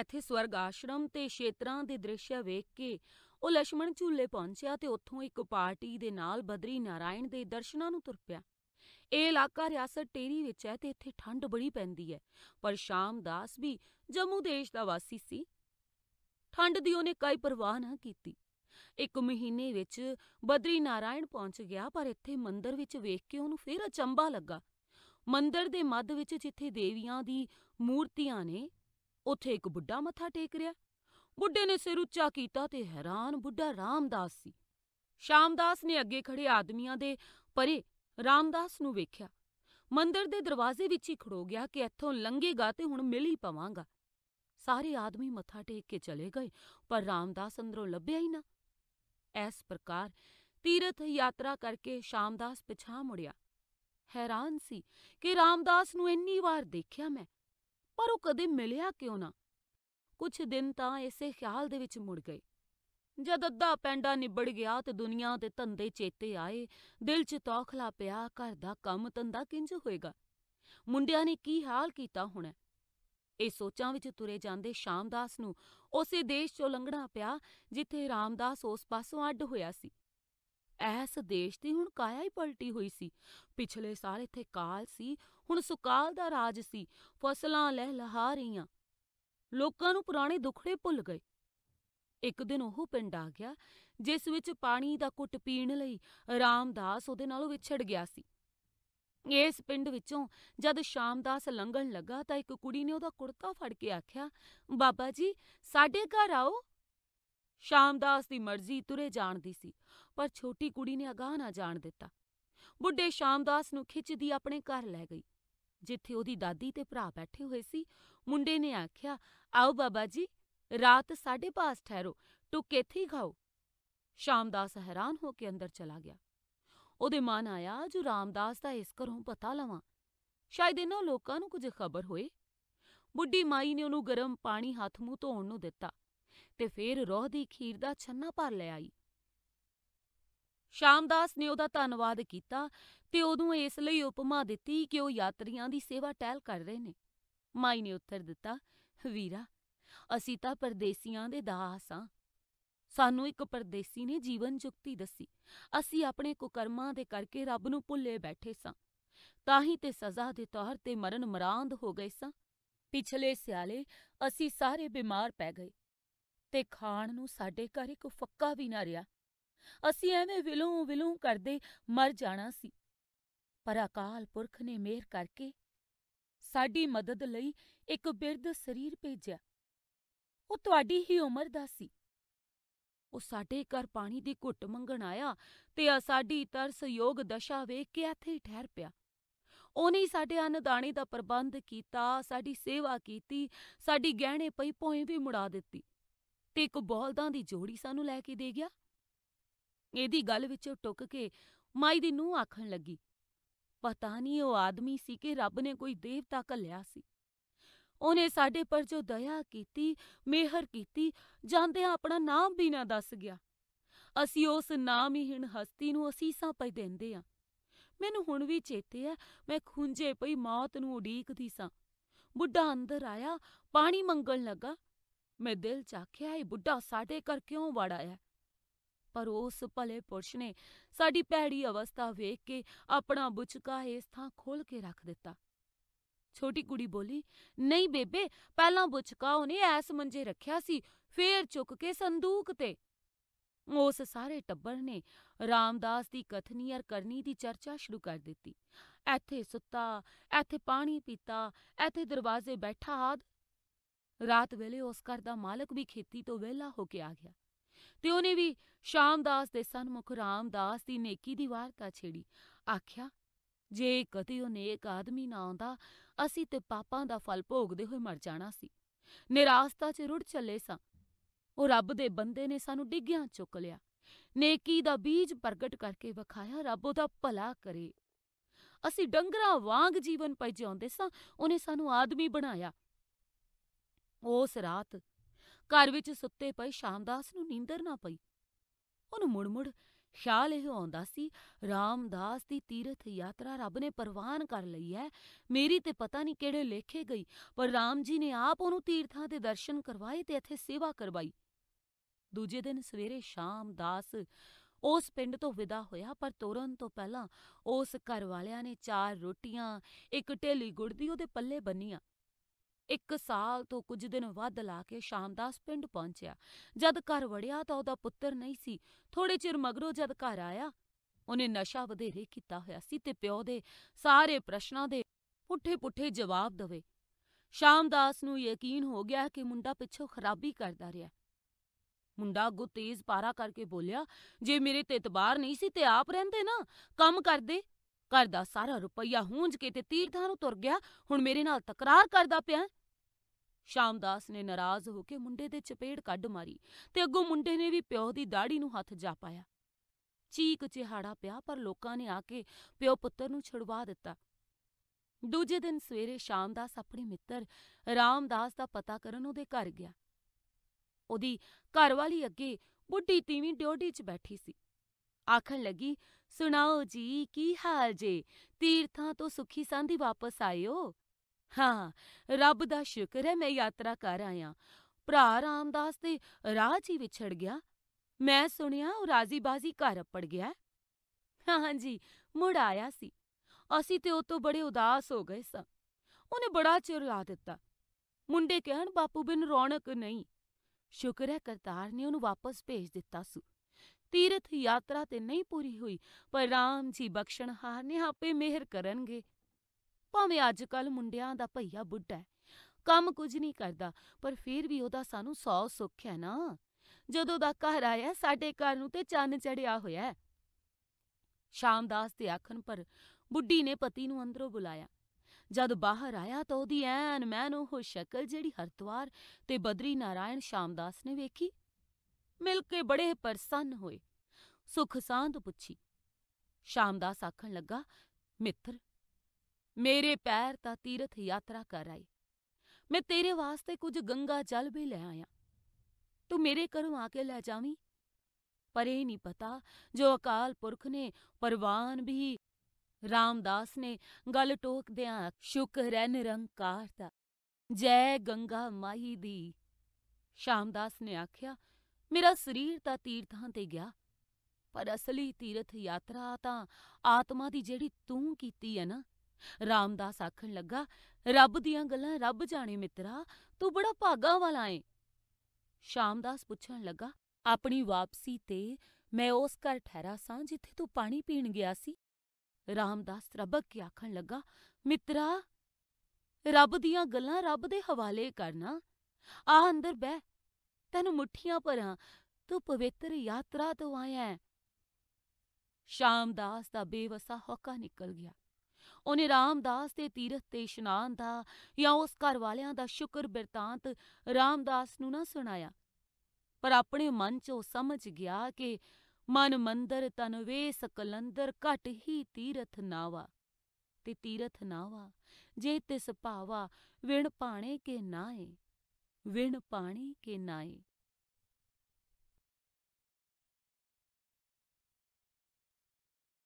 ਇੱਥੇ ਸਵਰਗ ਆਸ਼ਰਮ ਤੇ ਛੇਤਰਾਂ ਦੇ ਦ੍ਰਿਸ਼ ਵੇਖ ਕੇ ਉਹ ਲక్ష్మణ ਝੂਲੇ ਪਹੁੰਚਿਆ ਤੇ ਉੱਥੋਂ ਇੱਕ ਪਾਰਟੀ ਦੇ ਨਾਲ ਬਦਰੀ ਨਾਰਾਇਣ ਦੇ ਦਰਸ਼ਨਾਂ ਨੂੰ ਤੁਰ ਪਿਆ ਇਹ ਇਲਾਕਾ ਰਿਆਸਤ ਟੇਰੀ ਵਿੱਚ ਹੈ ਤੇ ਇੱਥੇ ਠੰਡ ਬੜੀ ਪੈਂਦੀ ਹੈ ਪਰ ਸ਼ਾਮ ਦਾਸ ਵੀ ਜੰਮੂ ਦੇਸ਼ ਦਾ ਵਾਸੀ ਸੀ। ਠੰਡ ਦੀ ਉਹਨੇ ਕਾਈ ਪਰਵਾਹ ਨਾ ਕੀਤੀ। ਇੱਕ ਮਹੀਨੇ ਵਿੱਚ ਬਦਰੀ ਨਾਰਾਇਣ ਪਹੁੰਚ ਗਿਆ ਪਰ ਇੱਥੇ ਮੰਦਰ ਵਿੱਚ ਵੇਖ ਕੇ ਉਹਨੂੰ ਫੇਰ ਅਚੰਭਾ ਲੱਗਾ। ਮੰਦਰ ਦੇ ਮੱਧ ਵਿੱਚ ਜਿੱਥੇ ਦੇਵੀਆਂ ਦੀ ਮੂਰਤੀਆਂ ਨੇ ਉੱਥੇ ਇੱਕ ਬੁੱਢਾ ਮੱਥਾ ਟੇਕ ਰਿਹਾ। ਬੁੱਢੇ ਨੇ ਸਿਰ ਉੱਚਾ ਕੀਤਾ ਤੇ ਹੈਰਾਨ ਬੁੱਢਾ ਰਾਮਦਾਸ ਸੀ। ਸ਼ਾਮਦਾਸ ਨੇ ਅੱਗੇ ਖੜੇ ਆਦਮੀਆਂ ਦੇ ਪਰੇ ਰਾਮਦਾਸ ਨੂੰ ਵੇਖਿਆ ਮੰਦਰ ਦੇ ਦਰਵਾਜ਼ੇ ਵਿੱਚ ਹੀ ਖੜੋ ਗਿਆ ਕਿ ਇੱਥੋਂ ਲੰਘੇਗਾ ਤੇ ਹੁਣ ਮਿਲ ਹੀ ਪਵਾਂਗਾ ਸਾਰੇ ਆਦਮੀ ਮੱਥਾ ਟੇਕ ਕੇ ਚਲੇ ਗਏ ਪਰ ਰਾਮਦਾਸ ਅੰਦਰੋਂ ਲੱਭਿਆ ਹੀ ਨਾ ਇਸ ਪ੍ਰਕਾਰ ਤੀਰਥ ਯਾਤਰਾ ਕਰਕੇ ਸ਼ਾਮਦਾਸ ਪਿਛਾ ਮੁੜਿਆ ਹੈਰਾਨ ਸੀ ਕਿ ਰਾਮਦਾਸ ਨੂੰ ਇੰਨੀ ਵਾਰ ਦੇਖਿਆ ਮੈਂ ਪਰ ਉਹ ਕਦੇ ਮਿਲਿਆ ਕਿਉਂ ਨਾ ਕੁਝ ਦਿਨ ਤਾਂ ਇਸੇ ਖਿਆਲ ਦੇ ਵਿੱਚ ਮੁੜ ਗਏ ਜਦ ਅੱਧਾ ਪੈਂਡਾ ਨਿਬੜ ਗਿਆ ਤੇ ਦੁਨੀਆ ਤੇ ਧੰਦੇ ਚੇਤੇ ਆਏ ਦਿਲ 'ਚ ਤੌਖਲਾ ਪਿਆ ਘਰ ਦਾ ਕੰਮ ਧੰਦਾ ਕਿੰਜ ਹੋਏਗਾ ਮੁੰਡਿਆਂ ਨੇ ਕੀ ਹਾਲ ਕੀਤਾ ਹੋਣਾ ਇਹ ਸੋਚਾਂ ਵਿੱਚ ਤੁਰੇ ਜਾਂਦੇ ਸ਼ਾਮਦਾਸ ਨੂੰ ਉਸੇ ਦੇਸ਼ 'ਚੋਂ ਲੰਘਣਾ ਪਿਆ ਜਿੱਥੇ ਰਾਮਦਾਸ ਉਸ ਪਾਸੋਂ ਅੱਡ ਹੋਇਆ ਸੀ ਐਸ ਦੇਸ਼ ਦੀ ਹੁਣ ਕਾਇਆ ਹੀ ਪਲਟੀ ਹੋਈ ਸੀ ਪਿਛਲੇ ਸਾਲ ਇੱਥੇ ਕਾਲ ਸੀ ਹੁਣ ਸੁਕਾਲ ਦਾ ਰਾਜ ਸੀ ਫਸਲਾਂ ਲਹਿ ਲਹਾ ਰਹੀਆਂ ਲੋਕਾਂ ਨੂੰ ਪੁਰਾਣੇ ਦੁੱਖੜੇ ਭੁੱਲ ਗਏ ਇੱਕ ਦਿਨ ਉਹ ਪਿੰਡ ਆ ਗਿਆ ਜਿਸ ਵਿੱਚ ਪਾਣੀ ਦਾ ਘੁੱਟ ਪੀਣ ਲਈ ਰਾਮਦਾਸ ਉਹਦੇ ਨਾਲੋਂ ਵਿਛੜ ਗਿਆ ਸੀ। ਇਸ ਪਿੰਡ ਵਿੱਚੋਂ ਜਦ ਸ਼ਾਮਦਾਸ ਲੰਘਣ ਲੱਗਾ ਤਾਂ ਇੱਕ ਕੁੜੀ ਨੇ ਉਹਦਾ ਕੁੜਤਾ ਫੜ ਕੇ ਆਖਿਆ, "ਬਾਬਾ ਜੀ, ਸਾਡੇ ਘਰ ਆਓ।" ਸ਼ਾਮਦਾਸ ਦੀ ਮਰਜ਼ੀ ਤੁਰੇ ਜਾਣ ਦੀ ਸੀ ਪਰ ਛੋਟੀ ਕੁੜੀ ਨੇ ਅਗਾਹ ਨਾ ਜਾਣ ਦਿੱਤਾ। ਬੁੱਢੇ ਸ਼ਾਮਦਾਸ ਨੂੰ ਖਿੱਚਦੀ ਆਪਣੇ ਘਰ ਲੈ ਗਈ ਜਿੱਥੇ ਉਹਦੀ ਦਾਦੀ ਤੇ ਭਰਾ ਬੈਠੇ ਹੋਏ ਸੀ। ਮੁੰਡੇ ਨੇ ਆਖਿਆ, "ਆਓ ਬਾਬਾ ਜੀ, ਰਾਤ ਸਾਡੇ ਪਾਸ ਠਹਿਰੋ टुक एथी ਖਾਓ ਸ਼ਾਮਦਾਸ ਹੈਰਾਨ ਹੋ ਕੇ ਅੰਦਰ ਚਲਾ ਗਿਆ। ਉਹਦੇ ਮਨ ਆਇਆ ਜੋ ਰਾਮਦਾਸ ਦਾ ਇਸ ਘਰੋਂ ਪਤਾ ਲਵਾਂ ਸ਼ਾਇਦ ਇਹਨਾਂ ਲੋਕਾਂ ਨੂੰ ਕੁਝ ਖਬਰ ਹੋਏ ਬੁੱਢੀ ਮਾਈ ਨੇ ਉਹਨੂੰ ਗਰਮ ਪਾਣੀ ਹੱਥ ਮੂੰਹ ਧੋਣ ਨੂੰ ਦਿੱਤਾ ਤੇ ਫੇਰ ਰੋਹ ਦੀ ਖੀਰ ਦਾ ਛੰਨਾ ਭਰ ਲੈ ਆਈ ਸ਼ਾਮਦਾਸ ਨੇ ਉਹਦਾ ਧੰਨਵਾਦ ਕੀਤਾ ਤੇ ਉਹਨੂੰ ਇਸ ਲਈ ਉਪਮਾ ਦਿੱਤੀ ਕਿ ਉਹ ਯਾਤਰੀਆਂ ਦੀ ਸੇਵਾ ਟਹਿਲ ਕਰ ਰਹੇ ਨੇ ਮਾਈ ਨੇ ਉੱਤਰ ਦਿੱਤਾ ਵੀਰਾ ਅਸੀਂ ਤਾਂ ਪਰਦੇਸੀਆਂ ਦੇ ਦਾਸ ਆ ਸਾਨੂੰ ਇੱਕ ਪਰਦੇਸੀ ਨੇ ਜੀਵਨ ਜੁਗਤੀ ਦੱਸੀ। ਅਸੀਂ ਆਪਣੇ ਕੁਕਰਮਾਂ ਦੇ ਕਰਕੇ ਰੱਬ ਨੂੰ ਭੁੱਲੇ ਬੈਠੇ ਸਾਂ। ਤਾਂ ਹੀ ਤੇ ਸਜ਼ਾ ਦੇ ਤੌਰ ਤੇ ਮਰਨ ਮਰਾਂਦ ਹੋ ਗਏ ਸਾਂ। ਪਿਛਲੇ ਸਿਆਲੇ ਅਸੀਂ ਸਾਰੇ ਬਿਮਾਰ ਪੈ ਗਏ ਤੇ ਖਾਣ ਨੂੰ ਸਾਡੇ ਘਰ ਇੱਕ ਫੱਕਾ ਵੀ ਨਾ ਰਿਹਾ। ਅਸੀਂ ਐਵੇਂ ਵਿਲੂ ਵਿਲੂ ਕਰਦੇ ਮਰ ਜਾਣਾ ਸੀ। ਪਰ ਅਕਾਲ ਪੁਰਖ ਨੇ ਮਿਹਰ ਕਰਕੇ ਸਾਡੀ ਮਦਦ ਲਈ ਇੱਕ ਬਿਰਧ ਸਰੀਰ ਭੇਜਿਆ। ਉਹ ਤੁਹਾਡੀ ਹੀ ਉਮਰ ਦਾ ਸੀ। ਉਹ ਸਾਡੇ ਘਰ ਪਾਣੀ ਦੀ ਘੁੱਟ ਮੰਗਣ ਆਇਆ ਤੇ ਆ ਸਾਡੀ ਤਰਸਯੋਗ ਦਸ਼ਾ ਵੇਖ ਕੇ ਇੱਥੇ ਹੀ ਠਹਿਰ ਪਿਆ। ਉਹਨੇ ਹੀ ਸਾਡੇ ਦਾਣੇ ਦਾ ਪ੍ਰਬੰਧ ਕੀਤਾ, ਸਾਡੀ ਸੇਵਾ ਕੀਤੀ, ਸਾਡੀ ਗਹਿਣੇ ਪਈ ਭੋਏ ਵੀ ਮੁੜਾ ਦਿੱਤੀ ਤੇ ਇੱਕ ਬੋਲਦਾਂ ਦੀ ਜੋੜੀ ਸਾਨੂੰ ਲੈ ਕੇ ਦੇ ਗਿਆ। ਇਹਦੀ ਗੱਲ ਵਿੱਚੋਂ ਟੁੱਕ ਕੇ ਮਾਈ ਦੀ ਨੂੰ ਆਖਣ ਲੱਗੀ, ਪਤਾ ਨਹੀਂ ਉਹ ਆਦਮੀ ਸੀ ਕਿ ਰੱਬ ਨੇ ਕੋਈ ਦੇਵਤਾ ਕੱਲਿਆ ਸੀ। ਉਹਨੇ ਸਾਡੇ ਪਰ ਜੋ ਦਇਆ ਕੀਤੀ, ਮਿਹਰ ਕੀਤੀ, ਜਾਂਦੇ ਆਪਣਾ ਨਾਮ ਵੀ ਨਾ ਦੱਸ ਗਿਆ। ਅਸੀਂ ਉਸ ਨਾਮਹੀਣ ਹਸਤੀ ਨੂੰ ਅਸੀਸਾਂ ਪਈ ਦਿੰਦੇ ਆ ਮੈਨੂੰ ਹੁਣ ਵੀ ਚੇਤੇ ਆ ਮੈਂ ਖੁੰਝੇ ਪਈ ਮੌਤ ਨੂੰ ਉਡੀਕਦੀ ਸਾਂ। ਬੁੱਢਾ ਅੰਦਰ ਆਇਆ, ਪਾਣੀ ਮੰਗਣ ਲੱਗਾ। ਮੈਂ ਦਿਲ 'ਚ ਆਖਿਆ ਇਹ ਬੁੱਢਾ ਸਾਡੇ ਘਰ ਕਿਉਂ ਵੜ ਆਇਆ? ਪਰ ਉਸ ਭਲੇ ਪੁਰਸ਼ ਨੇ ਸਾਡੀ ਪੈੜੀ ਅਵਸਥਾ ਵੇਖ ਕੇ ਆਪਣਾ ਬੁਚਕਾ ਇਸ ਥਾਂ ਖੋਲ ਕੇ ਰੱਖ ਦਿੱਤਾ। ਛੋਟੀ ਕੁੜੀ ਬੋਲੀ ਨਹੀਂ ਬੇਬੇ ਪਹਿਲਾਂ ਬੁਚਕਾਓ ਨੇ ਐਸ ਮੰਜੇ ਰੱਖਿਆ ਸੀ ਫੇਰ ਚੁੱਕ ਕੇ ਸੰਦੂਕ ਤੇ ਉਸ ਸਾਰੇ ਟੱਬਰ ਨੇ ਰਾਮਦਾਸ ਦੀ ਕਥਨੀ ਅਰ ਕਰਨੀ ਦੀ ਚਰਚਾ ਸ਼ੁਰੂ ਕਰ ਦਿੱਤੀ ਇੱਥੇ ਸੁੱਤਾ ਇੱਥੇ ਪਾਣੀ ਪੀਤਾ ਇੱਥੇ ਦਰਵਾਜ਼ੇ ਬੈਠਾ ਆਦ ਰਾਤ ਵੇਲੇ ਉਸ ਘਰ ਦਾ ਮਾਲਕ ਵੀ ਖੇਤੀ ਤੋਂ ਵਿਹਲਾ ਹੋ ਕੇ ਆ ਗਿਆ ਤੇ ਉਹਨੇ ਵੀ ਸ਼ਾਮਦਾਸ ਦੇ ਸਨਮੁਖ ਰਾਮਦਾਸ ਦੀ ਨੇਕੀ ਦੀ ਵਾਰਤਾ ਛੇੜੀ ਆਖਿਆ ਜੇ ਕਦੇ ਉਹ ਨੇਕ ਆਦਮੀ ਨਾ ਆਉਂਦਾ ਅਸੀਂ ਤੇ ਪਾਪਾਂ ਦਾ ਫਲ ਭੋਗਦੇ ਹੋਏ ਮਰ ਜਾਣਾ ਸੀ ਨਿਰਾਸਤਾ 'ਚ ਰੁੜ ਚੱਲੇ ਸਾਂ ਉਹ ਰੱਬ ਦੇ ਬੰਦੇ ਨੇ ਸਾਨੂੰ ਡਿੱਗਿਆਂ ਚੁੱਕ ਲਿਆ ਨੇਕੀ ਦਾ ਬੀਜ ਪ੍ਰਗਟ ਕਰਕੇ ਵਿਖਾਇਆ ਰੱਬ ਉਹਦਾ ਭਲਾ ਕਰੇ ਅਸੀਂ ਡੰਗਰਾ ਵਾਂਗ ਜੀਵਨ ਪਈ ਜਿਉਂਦੇ ਸਾਂ ਉਹਨੇ ਸਾਨੂੰ ਆਦਮੀ ਬਣਾਇਆ ਉਸ ਰਾਤ ਘਰ ਵਿੱਚ ਸੁੱਤੇ ਪਏ ਸ਼ਾਮਦਾਸ ਨੂੰ ਨੀਂਦਰ ਨਾ ਪਈ ਉਹਨੂੰ ਮੁੜਮੁੜ ਖਿਆਲ ਇਹ ਆਉਂਦਾ ਸੀ ਰਾਮਦਾਸ ਦੀ ਤੀਰਥ ਯਾਤਰਾ ਰੱਬ ਨੇ ਪ੍ਰਵਾਨ ਕਰ ਲਈ ਹੈ ਮੇਰੀ ਤੇ ਪਤਾ ਨਹੀਂ ਕਿਹੜੇ ਲੇਖੇ ਗਈ ਪਰ ਰਾਮ ਜੀ ਨੇ ਆਪ ਉਹਨੂੰ ਤੀਰਥਾਂ ਦੇ ਦਰਸ਼ਨ ਕਰਵਾਏ ਤੇ ਇੱਥੇ ਸੇਵਾ ਕਰਵਾਈ ਦੂਜੇ ਦਿਨ ਸਵੇਰੇ ਸ਼ਾਮ ਦਾਸ ਉਸ ਪਿੰਡ ਤੋਂ ਵਿਦਾ ਹੋਇਆ ਪਰ ਤੋਰਨ ਤੋਂ ਪਹਿਲਾਂ ਉਸ ਘਰ ਵਾਲਿਆਂ ਨੇ ਚਾਰ ਰੋਟੀਆਂ ਇੱਕ ਢੇਲੀ ਗੁੜ ਦੀ ਉਹਦੇ ਪੱਲੇ ਬੰਨੀਆਂ ਇੱਕ ਸਾਲ ਤੋਂ ਕੁਝ ਦਿਨ ਵੱਧ ਲਾ ਕੇ ਸ਼ਾਮਦਾਸ ਪਿੰਡ ਪਹੁੰਚਿਆ ਜਦ ਘਰ ਵੜਿਆ ਤਾਂ ਉਹਦਾ ਪੁੱਤਰ ਨਹੀਂ ਸੀ ਥੋੜੇ ਚਿਰ ਮਗਰੋਂ ਜਦ ਘਰ ਆਇਆ ਉਹਨੇ ਨਸ਼ਾ ਵਧੇਰੇ ਕੀਤਾ ਹੋਇਆ ਸੀ ਤੇ ਪਿਓ ਦੇ ਸਾਰੇ ਪ੍ਰਸ਼ਨਾਂ ਦੇ ਪੁੱਠੇ-ਪੁੱਠੇ ਜਵਾਬ ਦਵੇ ਸ਼ਾਮਦਾਸ ਨੂੰ ਯਕੀਨ ਹੋ ਗਿਆ ਕਿ ਮੁੰਡਾ ਪਿੱਛੋਂ ਖਰਾਬੀ ਕਰਦਾ ਰਿਹਾ ਮੁੰਡਾ ਗੁੱਤੇਜ਼ ਪਾਰਾ ਕਰਕੇ ਬੋਲਿਆ ਜੇ ਮੇਰੇ ਤੇ ਇਤਬਾਰ ਨਹੀਂ ਸੀ ਤੇ ਆਪ ਰਹਿੰਦੇ ਨਾ ਕੰਮ ਕਰਦੇ ਘਰ ਦਾ ਸਾਰਾ ਰੁਪਈਆ ਹੂੰਝ ਕੇ ਤੇ ਤੀਰਥਾਂ ਨੂੰ ਤੁਰ ਗਿਆ ਹੁਣ ਮੇਰੇ ਨਾਲ ਤਕਰਾਰ ਕਰਦਾ ਪਿਆ ਸ਼ਾਮਦਾਸ ਨੇ ਨਾਰਾਜ਼ ਹੋ ਕੇ ਮੁੰਡੇ ਦੇ ਚਪੇੜ ਕੱਢ ਮਾਰੀ ਤੇ ਅੱਗੋਂ ਮੁੰਡੇ ਨੇ ਵੀ ਪਿਓ ਦੀ ਦਾੜੀ ਨੂੰ ਹੱਥ ਜਾ ਪਾਇਆ ਚੀਕ ਚਿਹਾੜਾ ਪਿਆ ਪਰ ਲੋਕਾਂ ਨੇ ਆ ਕੇ ਪਿਓ ਪੁੱਤਰ ਨੂੰ ਛੁੜਵਾ ਦਿੱਤਾ ਦੂਜੇ ਦਿਨ ਸਵੇਰੇ ਸ਼ਾਮਦਾਸ ਆਪਣੇ ਮਿੱਤਰ ਰਾਮਦਾਸ ਦਾ ਪਤਾ ਕਰਨ ਉਹਦੇ ਘਰ ਗਿਆ ਉਹਦੀ ਘਰ ਵਾਲੀ ਅੱਗੇ ਬੁੱਢੀ ਤੀਵੀਂ ਡਿਓਢੀ 'ਚ ਬੈਠੀ ਸੀ ਆਖਣ ਲੱਗੀ ਸੁਣਾਓ ਜੀ ਕੀ ਹਾਲ ਜੇ ਤੀਰਥਾਂ ਤੋਂ ਸੁਖੀ ਸੰਧੀ ਵਾਪਸ ਆਇਓ ਹਾਂ ਰੱਬ ਦਾ ਸ਼ੁਕਰ ਹੈ ਮੈਂ ਯਾਤਰਾ ਕਰ ਆਇਆ ਭਰਾ ਰਾਮਦਾਸ ਤੇ ਰਾਹ ਹੀ ਵਿਛੜ ਗਿਆ ਮੈਂ ਸੁਣਿਆ ਉਹ ਰਾਜ਼ੀ-ਬਾਜ਼ੀ ਘਰ ਅੱਪੜ ਗਿਆ ਹਾਂ ਜੀ ਮੁੜ ਆਇਆ ਸੀ ਅਸੀਂ ਤੇ ਉਹ ਤੋਂ ਬੜੇ ਉਦਾਸ ਹੋ ਗਏ ਸਾਂ ਉਹਨੇ ਬੜਾ ਚਿਰ ਲਾ ਦਿੱਤਾ ਮੁੰਡੇ ਕਹਿਣ ਬਾਪੂ ਬਿਨ ਰੌਣਕ ਨਹੀਂ ਸ਼ੁਕਰ ਹੈ ਕਰਤਾਰ ਨੇ ਉਹਨੂੰ ਵਾਪਸ ਭੇਜ ਦਿੱਤਾ ਸੀ ਤੀਰਥ ਯਾਤਰਾ ਤੇ ਨਹੀਂ ਪੂਰੀ ਹੋਈ ਪਰ ਰਾਮ ਜੀ ਹਾਰ ਨੇ ਆਪੇ ਮਿਹਰ ਕਰਨਗੇ ਭਾਵੇਂ ਅੱਜ ਕੱਲ ਮੁੰਡਿਆਂ ਦਾ ਭਈਆ ਬੁੱਢਾ ਹੈ ਕੰਮ ਕੁਝ ਨਹੀਂ ਕਰਦਾ ਪਰ ਫੇਰ ਵੀ ਉਹਦਾ ਸਾਨੂੰ ਸੌ ਸੁੱਖ ਹੈ ਨਾ ਜਦੋਂ ਦਾ ਘਰ ਆਇਆ ਸਾਡੇ ਘਰ ਨੂੰ ਤੇ ਚੰਨ ਚੜਿਆ ਹੋਇਆ ਹੈ ਸ਼ਾਮਦਾਸ ਦੇ ਆਖਣ ਪਰ ਬੁੱਢੀ ਨੇ ਪਤੀ ਨੂੰ ਅੰਦਰੋਂ ਬੁਲਾਇਆ ਜਦ ਬਾਹਰ ਆਇਆ ਤਾਂ ਉਹਦੀ ਐਨ ਮੈਨੂੰ ਉਹ ਸ਼ਕਲ ਜਿਹੜੀ ਹਰਦੁਆਰ ਤੇ ਬਦਰੀ ਨਾਰਾਇਣ ਸ਼ਾਮਦਾਸ ਨੇ ਵੇਖੀ ਮਿਲ ਕੇ ਬੜੇ ਪ੍ਰਸੰਨ ਹੋਏ ਸੁਖ ਪੁੱਛੀ ਸ਼ਾਮਦਾਸ ਆਖਣ ਲੱਗਾ ਮਿੱਤਰ ਮੇਰੇ ਪੈਰ ਤਾਂ ਤੀਰਥ ਯਾਤਰਾ ਕਰ ਆਈ ਮੈਂ ਤੇਰੇ ਵਾਸਤੇ ਕੁਝ ਗੰਗਾ ਜਲ ਵੀ ਲੈ ਆਇਆ ਤੂੰ ਮੇਰੇ ਘਰੋਂ ਆ ਕੇ ਲੈ ਜਾਵੀਂ ਪਰ ਇਹ ਨਹੀਂ ਪਤਾ ਜੋ ਅਕਾਲ ਪੁਰਖ ਨੇ ਪਰਵਾਨ ਵੀ ਰਾਮਦਾਸ ਨੇ ਗੱਲ ਟੋਕਦਿਆਂ ਸ਼ੁਕਰ ਹੈ ਨਿਰੰਕਾਰ ਦਾ ਜੈ ਗੰਗਾ ਮਾਈ ਦੀ ਸ਼ਾਮਦਾਸ ਨੇ ਆਖਿਆ ਮੇਰਾ ਸਰੀਰ ਤਾਂ ਤੀਰਥਾਂ ਤੇ ਗਿਆ ਪਰ ਅਸਲੀ ਤੀਰਥ ਯਾਤਰਾ ਤਾਂ ਆਤਮਾ ਦੀ ਜਿਹੜੀ ਤੂੰ ਕੀਤੀ ਹੈ ਨਾ ਰਾਮਦਾਸ ਆਖਣ ਲੱਗਾ ਰੱਬ ਦੀਆਂ ਗੱਲਾਂ ਰੱਬ ਜਾਣੇ ਮਿੱਤਰਾ ਤੂੰ ਬੜਾ ਭਾਗਾ ਵਾਲਾ ਏ ਸ਼ਾਮਦਾਸ ਪੁੱਛਣ ਲੱਗਾ ਆਪਣੀ ਵਾਪਸੀ ਤੇ ਮੈਂ ਉਸ ਘਰ ਠਹਿਰਾ ਸਾਂ ਜਿੱਥੇ ਤੂੰ ਪਾਣੀ ਪੀਣ ਗਿਆ ਸੀ ਰਾਮਦਾਸ ਰਬਕ ਕੇ ਆਖਣ ਲੱਗਾ ਮਿੱਤਰਾ ਰੱਬ ਦੀਆਂ ਗੱਲਾਂ ਰੱਬ ਦੇ ਹਵਾਲੇ ਕਰਨਾ ਆ ਅੰਦਰ ਬਹਿ ਤੈਨੂੰ ਮੁਠੀਆਂ ਭਰਾਂ ਤੂੰ ਪਵਿੱਤਰ ਯਾਤਰਾ ਤੋਂ ਆਇਆ ਹੈ ਸ਼ਾਮਦਾਸ ਦਾ ਬੇਵਸਾ ਹੋਕਾ ਨਿਕਲ ਗਿਆ ਉਹਨੇ ਰਾਮਦਾਸ ਦੇ ਤੀਰਥ ਤੇ ਇਸ਼ਨਾਨ ਦਾ ਜਾਂ ਉਸ ਘਰ ਵਾਲਿਆਂ ਦਾ ਸ਼ੁਕਰ ਬਿਰਤਾਂਤ ਰਾਮਦਾਸ ਨੂੰ ਨਾ ਸੁਣਾਇਆ ਪਰ ਆਪਣੇ ਮਨ 'ਚ ਉਹ ਸਮਝ ਗਿਆ ਕਿ ਮਨ ਮੰਦਰ ਤਨ ਵੇ ਸਕਲੰਦਰ ਘਟ ਹੀ ਤੀਰਥ ਨਾਵਾ ਤੇ ਤੀਰਥ ਨਾਵਾ ਜੇ ਤਿਸ ਭਾਵਾ ਵਿਣ ਪਾਣੇ ਕੇ ਨਾਏ ਵਿਣ ਪਾਣੀ ਕੇ ਨਾਏ